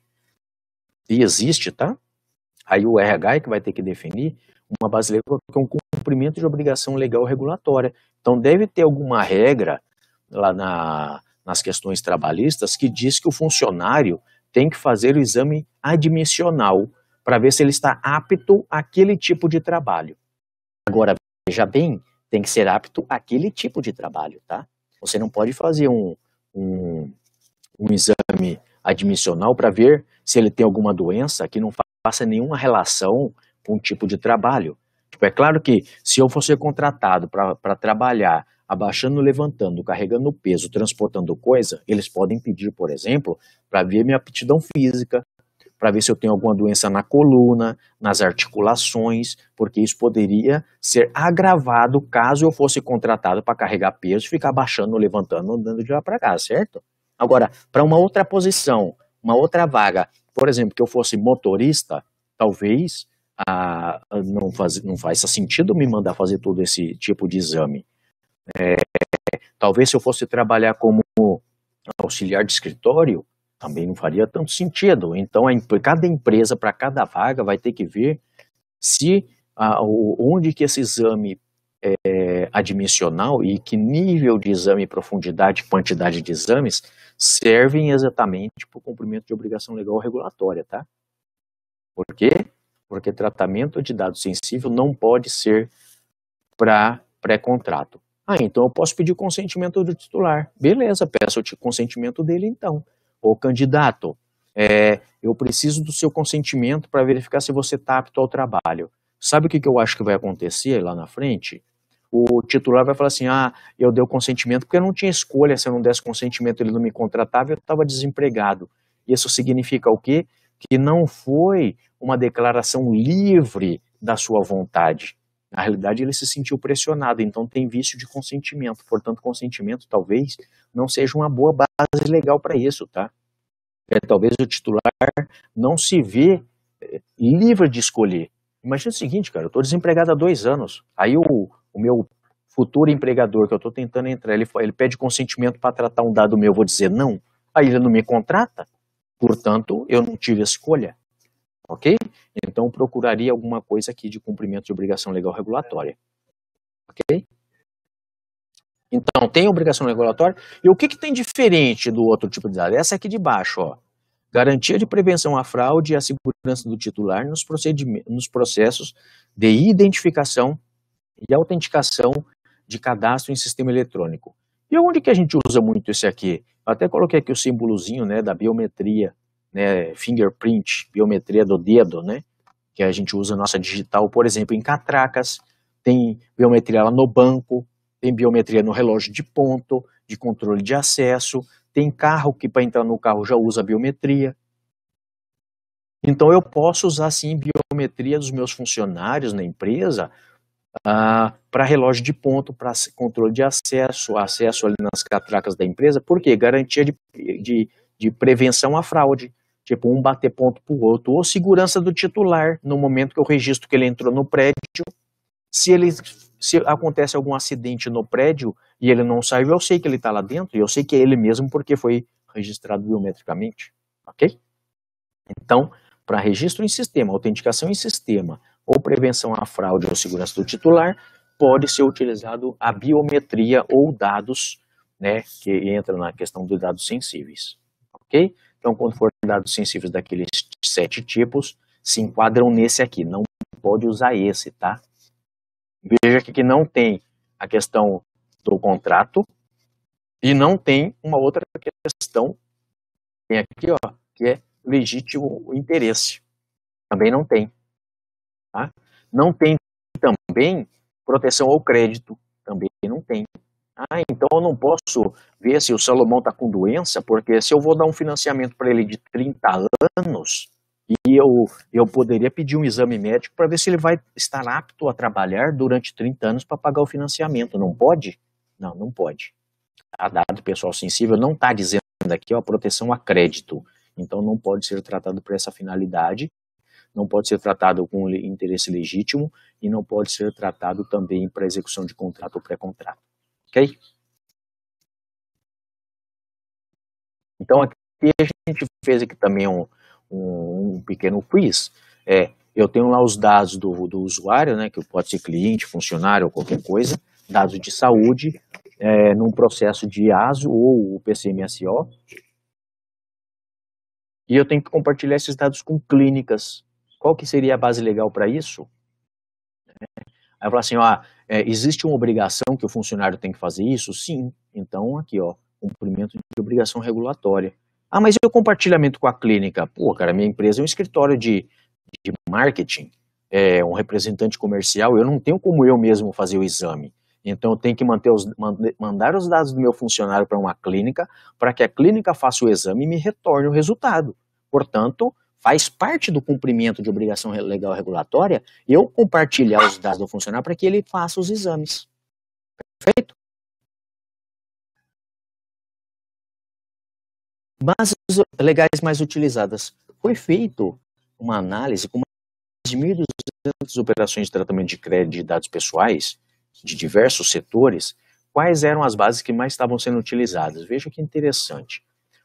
e existe, tá? Aí o RH é que vai ter que definir uma base legal é que é um cumprimento de obrigação legal regulatória. Então deve ter alguma regra lá na, nas questões trabalhistas que diz que o funcionário tem que fazer o exame admissional para ver se ele está apto àquele tipo de trabalho. Agora, veja bem, tem que ser apto àquele tipo de trabalho, tá? Você não pode fazer um, um, um exame admissional para ver se ele tem alguma doença que não faça nenhuma relação com o tipo de trabalho. Tipo, é claro que se eu fosse contratado para trabalhar abaixando, levantando, carregando peso, transportando coisa, eles podem pedir, por exemplo, para ver minha aptidão física, para ver se eu tenho alguma doença na coluna, nas articulações, porque isso poderia ser agravado caso eu fosse contratado para carregar peso, ficar abaixando, levantando, andando de lá para cá, certo? Agora, para uma outra posição, uma outra vaga, por exemplo, que eu fosse motorista, talvez a ah, não, faz, não faça sentido me mandar fazer todo esse tipo de exame. É, talvez se eu fosse trabalhar como auxiliar de escritório, também não faria tanto sentido. Então, a, cada empresa, para cada vaga, vai ter que ver se a, ah, onde que esse exame é, admissional e que nível de exame, profundidade, quantidade de exames servem exatamente para o cumprimento de obrigação legal regulatória, tá? Por quê? Porque tratamento de dado sensível não pode ser para pré-contrato. Ah, então eu posso pedir consentimento do titular. Beleza, peço o consentimento dele então. Ô candidato, é, eu preciso do seu consentimento para verificar se você está apto ao trabalho. Sabe o que, que eu acho que vai acontecer lá na frente? o titular vai falar assim: ah, eu dei o consentimento, porque eu não tinha escolha, se eu não desse consentimento, ele não me contratava, eu estava desempregado. Isso significa o quê? Que não foi uma declaração livre da sua vontade. Na realidade, ele se sentiu pressionado, então tem vício de consentimento. Portanto, consentimento talvez não seja uma boa base legal para isso, tá? É, talvez o titular não se vê eh, livre de escolher. Imagina o seguinte, cara, eu estou desempregado há dois anos. Aí o, o meu futuro empregador que eu estou tentando entrar, ele, ele pede consentimento para tratar um dado meu, eu vou dizer não, aí ele não me contrata, portanto, eu não tive escolha. Ok? Então, procuraria alguma coisa aqui de cumprimento de obrigação legal regulatória. Ok? Então, tem obrigação regulatória. E o que, que tem diferente do outro tipo de dado? Essa aqui de baixo, ó. Garantia de prevenção à fraude e à segurança do titular nos, nos processos de identificação e autenticação de cadastro em sistema eletrônico. E onde que a gente usa muito esse aqui? Eu até coloquei aqui o símbolozinho né, da biometria, né, fingerprint, biometria do dedo, né, que a gente usa nossa digital, por exemplo, em catracas, tem biometria lá no banco, tem biometria no relógio de ponto, de controle de acesso, tem carro que para entrar no carro já usa biometria. Então eu posso usar sim biometria dos meus funcionários na empresa ah, para relógio de ponto, para controle de acesso, acesso ali nas catracas da empresa, Por quê? garantia de, de, de prevenção à fraude, tipo um bater ponto para o outro, ou segurança do titular no momento que eu registro que ele entrou no prédio, se ele se acontece algum acidente no prédio e ele não saiu, eu sei que ele está lá dentro e eu sei que é ele mesmo porque foi registrado biometricamente, ok? Então, para registro em sistema, autenticação em sistema, ou prevenção à fraude ou segurança do titular, pode ser utilizado a biometria ou dados, né, que entra na questão dos dados sensíveis, ok? Então, quando for dados sensíveis daqueles sete tipos, se enquadram nesse aqui, não pode usar esse, tá? Veja que não tem a questão do contrato e não tem uma outra questão, tem aqui, ó, que é legítimo interesse, também não tem. Tá? Não tem também proteção ao crédito, também não tem. Ah, então eu não posso ver se o Salomão está com doença, porque se eu vou dar um financiamento para ele de 30 anos, e eu, eu poderia pedir um exame médico para ver se ele vai estar apto a trabalhar durante 30 anos para pagar o financiamento. Não pode? Não, não pode. A dado pessoal sensível não está dizendo aqui ó, proteção a crédito. Então não pode ser tratado por essa finalidade não pode ser tratado com interesse legítimo e não pode ser tratado também para execução de contrato ou pré-contrato. Ok? Então, aqui a gente fez aqui também um, um, um pequeno quiz. É, eu tenho lá os dados do, do usuário, né, que pode ser cliente, funcionário ou qualquer coisa, dados de saúde, é, num processo de ASO ou o PCMSO. E eu tenho que compartilhar esses dados com clínicas qual que seria a base legal para isso? É, aí falo assim, ó, é, existe uma obrigação que o funcionário tem que fazer isso? Sim. Então, aqui, ó, cumprimento de obrigação regulatória. Ah, mas e o compartilhamento com a clínica? Pô, cara, minha empresa é um escritório de, de marketing, é um representante comercial, eu não tenho como eu mesmo fazer o exame. Então, eu tenho que manter os, mandar os dados do meu funcionário para uma clínica, para que a clínica faça o exame e me retorne o resultado. Portanto, faz parte do cumprimento de obrigação legal regulatória eu compartilhar os dados do funcionário para que ele faça os exames. Perfeito? Bases legais mais utilizadas. Foi feito uma análise com de 1.200 operações de tratamento de crédito de dados pessoais de diversos setores, quais eram as bases que mais estavam sendo utilizadas. Veja que interessante.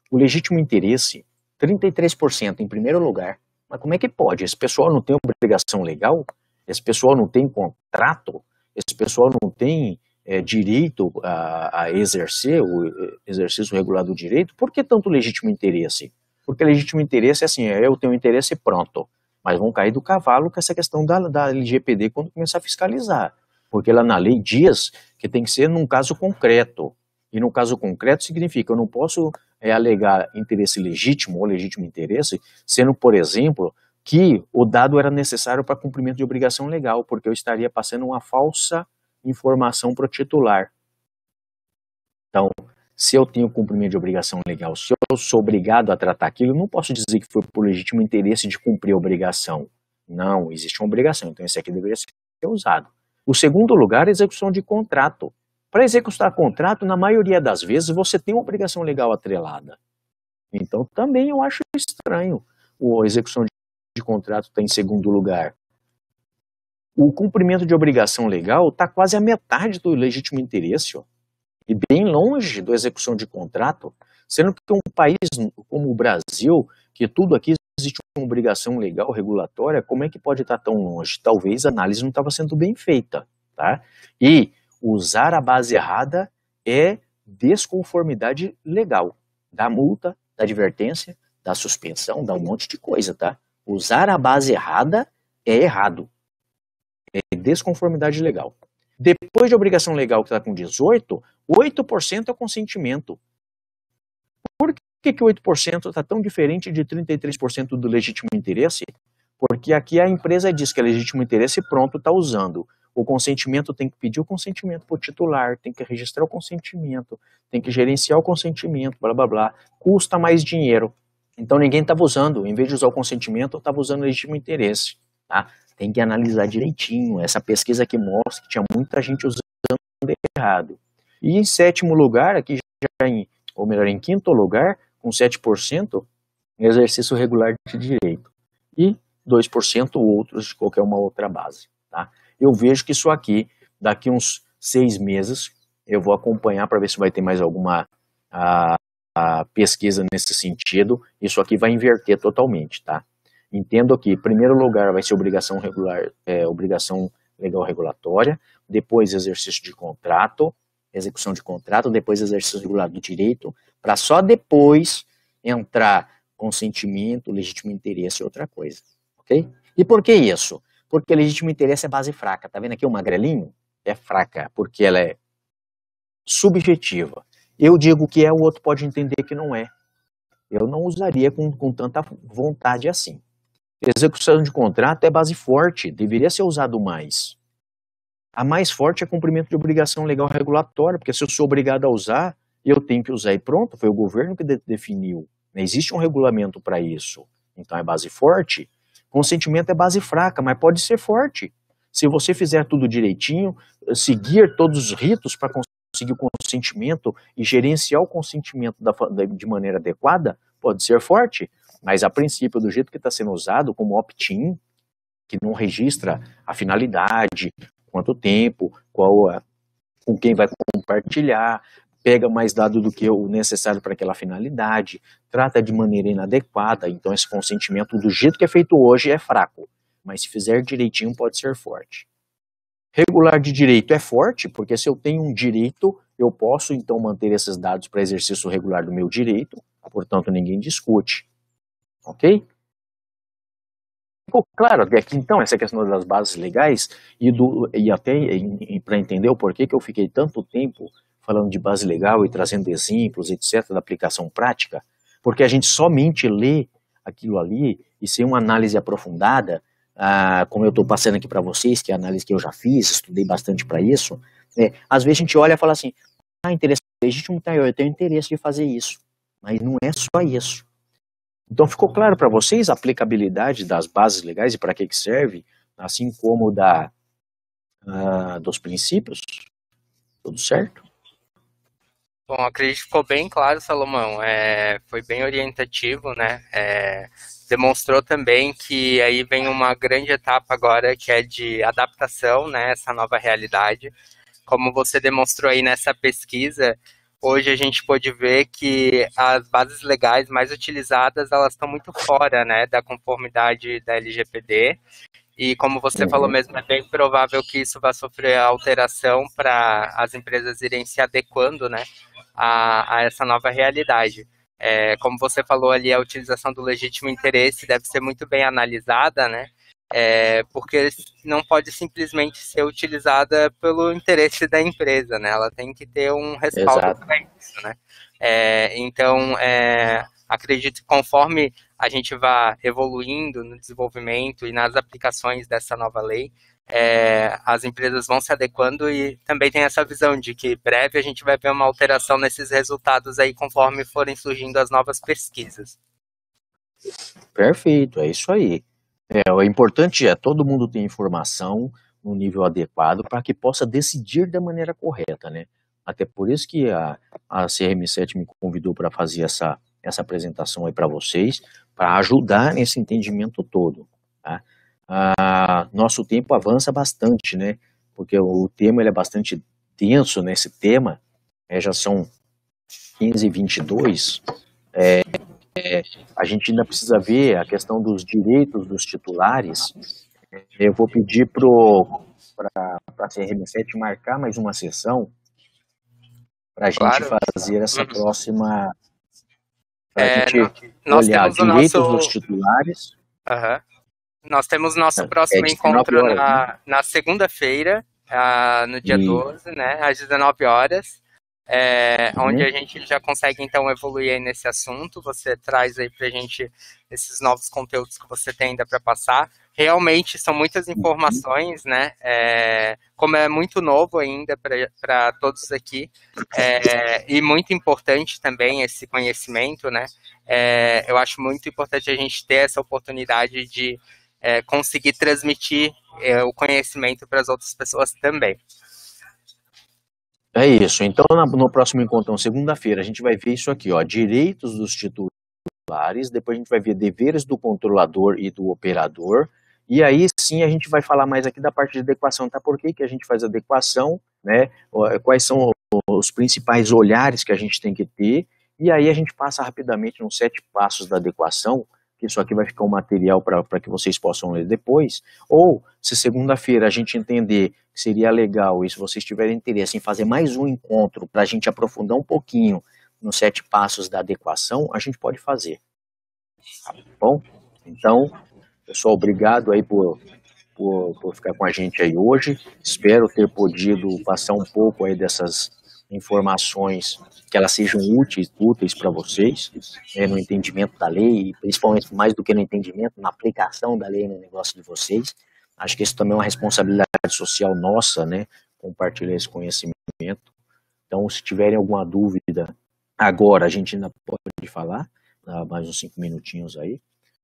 O legítimo interesse 33% em primeiro lugar. Mas como é que pode? Esse pessoal não tem obrigação legal? Esse pessoal não tem contrato? Esse pessoal não tem é, direito a, a exercer o é, exercício regular do direito? Por que tanto legítimo interesse? Porque legítimo interesse é assim, é, eu tenho interesse pronto. Mas vão cair do cavalo com essa questão da, da LGPD quando começar a fiscalizar. Porque ela na lei diz que tem que ser num caso concreto. E no caso concreto significa eu não posso é alegar interesse legítimo ou legítimo interesse, sendo, por exemplo, que o dado era necessário para cumprimento de obrigação legal, porque eu estaria passando uma falsa informação para o titular. Então, se eu tenho cumprimento de obrigação legal, se eu sou obrigado a tratar aquilo, eu não posso dizer que foi por legítimo interesse de cumprir a obrigação. Não, existe uma obrigação, então esse aqui deveria ser usado. O segundo lugar é execução de contrato. Para executar contrato, na maioria das vezes, você tem uma obrigação legal atrelada. Então, também eu acho estranho a execução de contrato estar tá em segundo lugar. O cumprimento de obrigação legal está quase a metade do legítimo interesse, ó, e bem longe da execução de contrato, sendo que um país como o Brasil, que tudo aqui existe uma obrigação legal regulatória, como é que pode estar tá tão longe? Talvez a análise não estava sendo bem feita, tá? E Usar a base errada é desconformidade legal da multa, da advertência, da suspensão, dá um monte de coisa, tá? Usar a base errada é errado. É desconformidade legal. Depois de obrigação legal que está com 18, 8% é consentimento. Por que, que 8% está tão diferente de 33% do legítimo interesse? Porque aqui a empresa diz que é legítimo interesse e pronto, está usando. O consentimento tem que pedir o consentimento para o titular, tem que registrar o consentimento, tem que gerenciar o consentimento, blá blá blá. Custa mais dinheiro. Então ninguém estava usando, em vez de usar o consentimento, estava usando o legítimo interesse. Tá? Tem que analisar direitinho. Essa pesquisa que mostra que tinha muita gente usando errado. E em sétimo lugar, aqui já em, ou melhor, em quinto lugar, com 7%, exercício regular de direito. E 2% outros de qualquer uma outra base. Tá? eu vejo que isso aqui, daqui uns seis meses, eu vou acompanhar para ver se vai ter mais alguma a, a pesquisa nesse sentido. Isso aqui vai inverter totalmente, tá? Entendo que, em primeiro lugar, vai ser obrigação regular, é, obrigação legal regulatória, depois exercício de contrato, execução de contrato, depois exercício regulado do direito, para só depois entrar consentimento, legítimo interesse e outra coisa, ok? E por que isso? Porque legítimo interesse é base fraca. Tá vendo aqui o magrelinho? É fraca, porque ela é subjetiva. Eu digo que é, o outro pode entender que não é. Eu não usaria com, com tanta vontade assim. Execução de contrato é base forte, deveria ser usado mais. A mais forte é cumprimento de obrigação legal regulatória, porque se eu sou obrigado a usar, eu tenho que usar e pronto, foi o governo que de definiu. Existe um regulamento para isso. Então é base forte. Consentimento é base fraca, mas pode ser forte. Se você fizer tudo direitinho, seguir todos os ritos para conseguir o consentimento e gerenciar o consentimento da, de maneira adequada, pode ser forte. Mas, a princípio, do jeito que está sendo usado, como opt-in, que não registra a finalidade, quanto tempo, qual com quem vai compartilhar, pega mais dado do que o necessário para aquela finalidade, trata de maneira inadequada, então esse consentimento do jeito que é feito hoje é fraco, mas se fizer direitinho pode ser forte. Regular de direito é forte, porque se eu tenho um direito, eu posso então manter esses dados para exercício regular do meu direito, portanto ninguém discute. Ok? Ficou claro até aqui então essa questão das bases legais e, do, e até para entender o porquê que eu fiquei tanto tempo falando de base legal e trazendo exemplos, etc., da aplicação prática, porque a gente somente lê aquilo ali e sem uma análise aprofundada, ah, como eu estou passando aqui para vocês, que é a análise que eu já fiz, estudei bastante para isso, é, às vezes a gente olha e fala assim, ah, interessante, legítimo, tá, eu tenho interesse de fazer isso, mas não é só isso. Então ficou claro para vocês a aplicabilidade das bases legais e para que, que serve, assim como da ah, dos princípios? Tudo certo? Bom, acredito que ficou bem claro, Salomão. É, foi bem orientativo, né? É, demonstrou também que aí vem uma grande etapa agora que é de adaptação, né? Essa nova realidade. Como você demonstrou aí nessa pesquisa, hoje a gente pôde ver que as bases legais mais utilizadas elas estão muito fora, né? Da conformidade da LGPD. E como você uhum. falou mesmo, é bem provável que isso vá sofrer alteração para as empresas irem se adequando, né? a, a essa nova realidade. É, como você falou ali, a utilização do legítimo interesse deve ser muito bem analisada, né? É, porque não pode simplesmente ser utilizada pelo interesse da empresa, né? Ela tem que ter um respaldo para isso, né? É, então, é, acredito que conforme a gente vá evoluindo no desenvolvimento e nas aplicações dessa nova lei, é, as empresas vão se adequando e também tem essa visão de que breve a gente vai ver uma alteração nesses resultados aí conforme forem surgindo as novas pesquisas. Perfeito, é isso aí. É, o importante é todo mundo ter informação no nível adequado para que possa decidir da maneira correta, né? Até por isso que a, a CRM7 me convidou para fazer essa, essa apresentação aí para vocês, para ajudar nesse entendimento todo. Tá? Ah, nosso tempo avança bastante, né? Porque o tema ele é bastante denso nesse né? tema, é, já são 15 e 22. É, é, a gente ainda precisa ver a questão dos direitos dos titulares. Eu vou pedir para a CRM7 marcar mais uma sessão para a claro. gente fazer essa uhum. próxima. Para a é, gente olhar direitos nosso... dos titulares. Uhum nós temos nosso é, próximo é encontro horas, na, né? na segunda-feira, uh, no dia e... 12, né, às 19 horas, é, uhum. onde a gente já consegue, então, evoluir aí nesse assunto. Você traz aí para a gente esses novos conteúdos que você tem ainda para passar. Realmente são muitas uhum. informações, uhum. né? É, como é muito novo ainda para todos aqui, é, e muito importante também esse conhecimento, né? É, eu acho muito importante a gente ter essa oportunidade de é, conseguir transmitir é, o conhecimento para as outras pessoas também. É isso. Então, no próximo encontro, segunda-feira, a gente vai ver isso aqui, ó, direitos dos titulares, depois a gente vai ver deveres do controlador e do operador, e aí sim a gente vai falar mais aqui da parte de adequação, tá? Por que, que a gente faz adequação, né? É, quais são os principais olhares que a gente tem que ter? E aí a gente passa rapidamente nos sete passos da adequação, que isso aqui vai ficar um material para que vocês possam ler depois, ou se segunda-feira a gente entender que seria legal e se vocês tiverem interesse em fazer mais um encontro para a gente aprofundar um pouquinho nos sete passos da adequação, a gente pode fazer. Tá bom? Então, pessoal, obrigado aí por, por, por ficar com a gente aí hoje. Espero ter podido passar um pouco aí dessas informações que elas sejam úteis, úteis para vocês, né, no entendimento da lei, principalmente mais do que no entendimento, na aplicação da lei no negócio de vocês. Acho que isso também é uma responsabilidade social nossa, né, compartilhar esse conhecimento. Então, se tiverem alguma dúvida, agora a gente ainda pode falar, mais uns cinco minutinhos aí.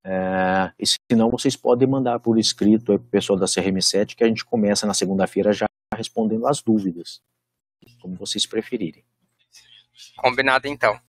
É, e se não, vocês podem mandar por escrito para o pessoal da CRM7, que a gente começa na segunda-feira já respondendo as dúvidas como vocês preferirem. Combinado então.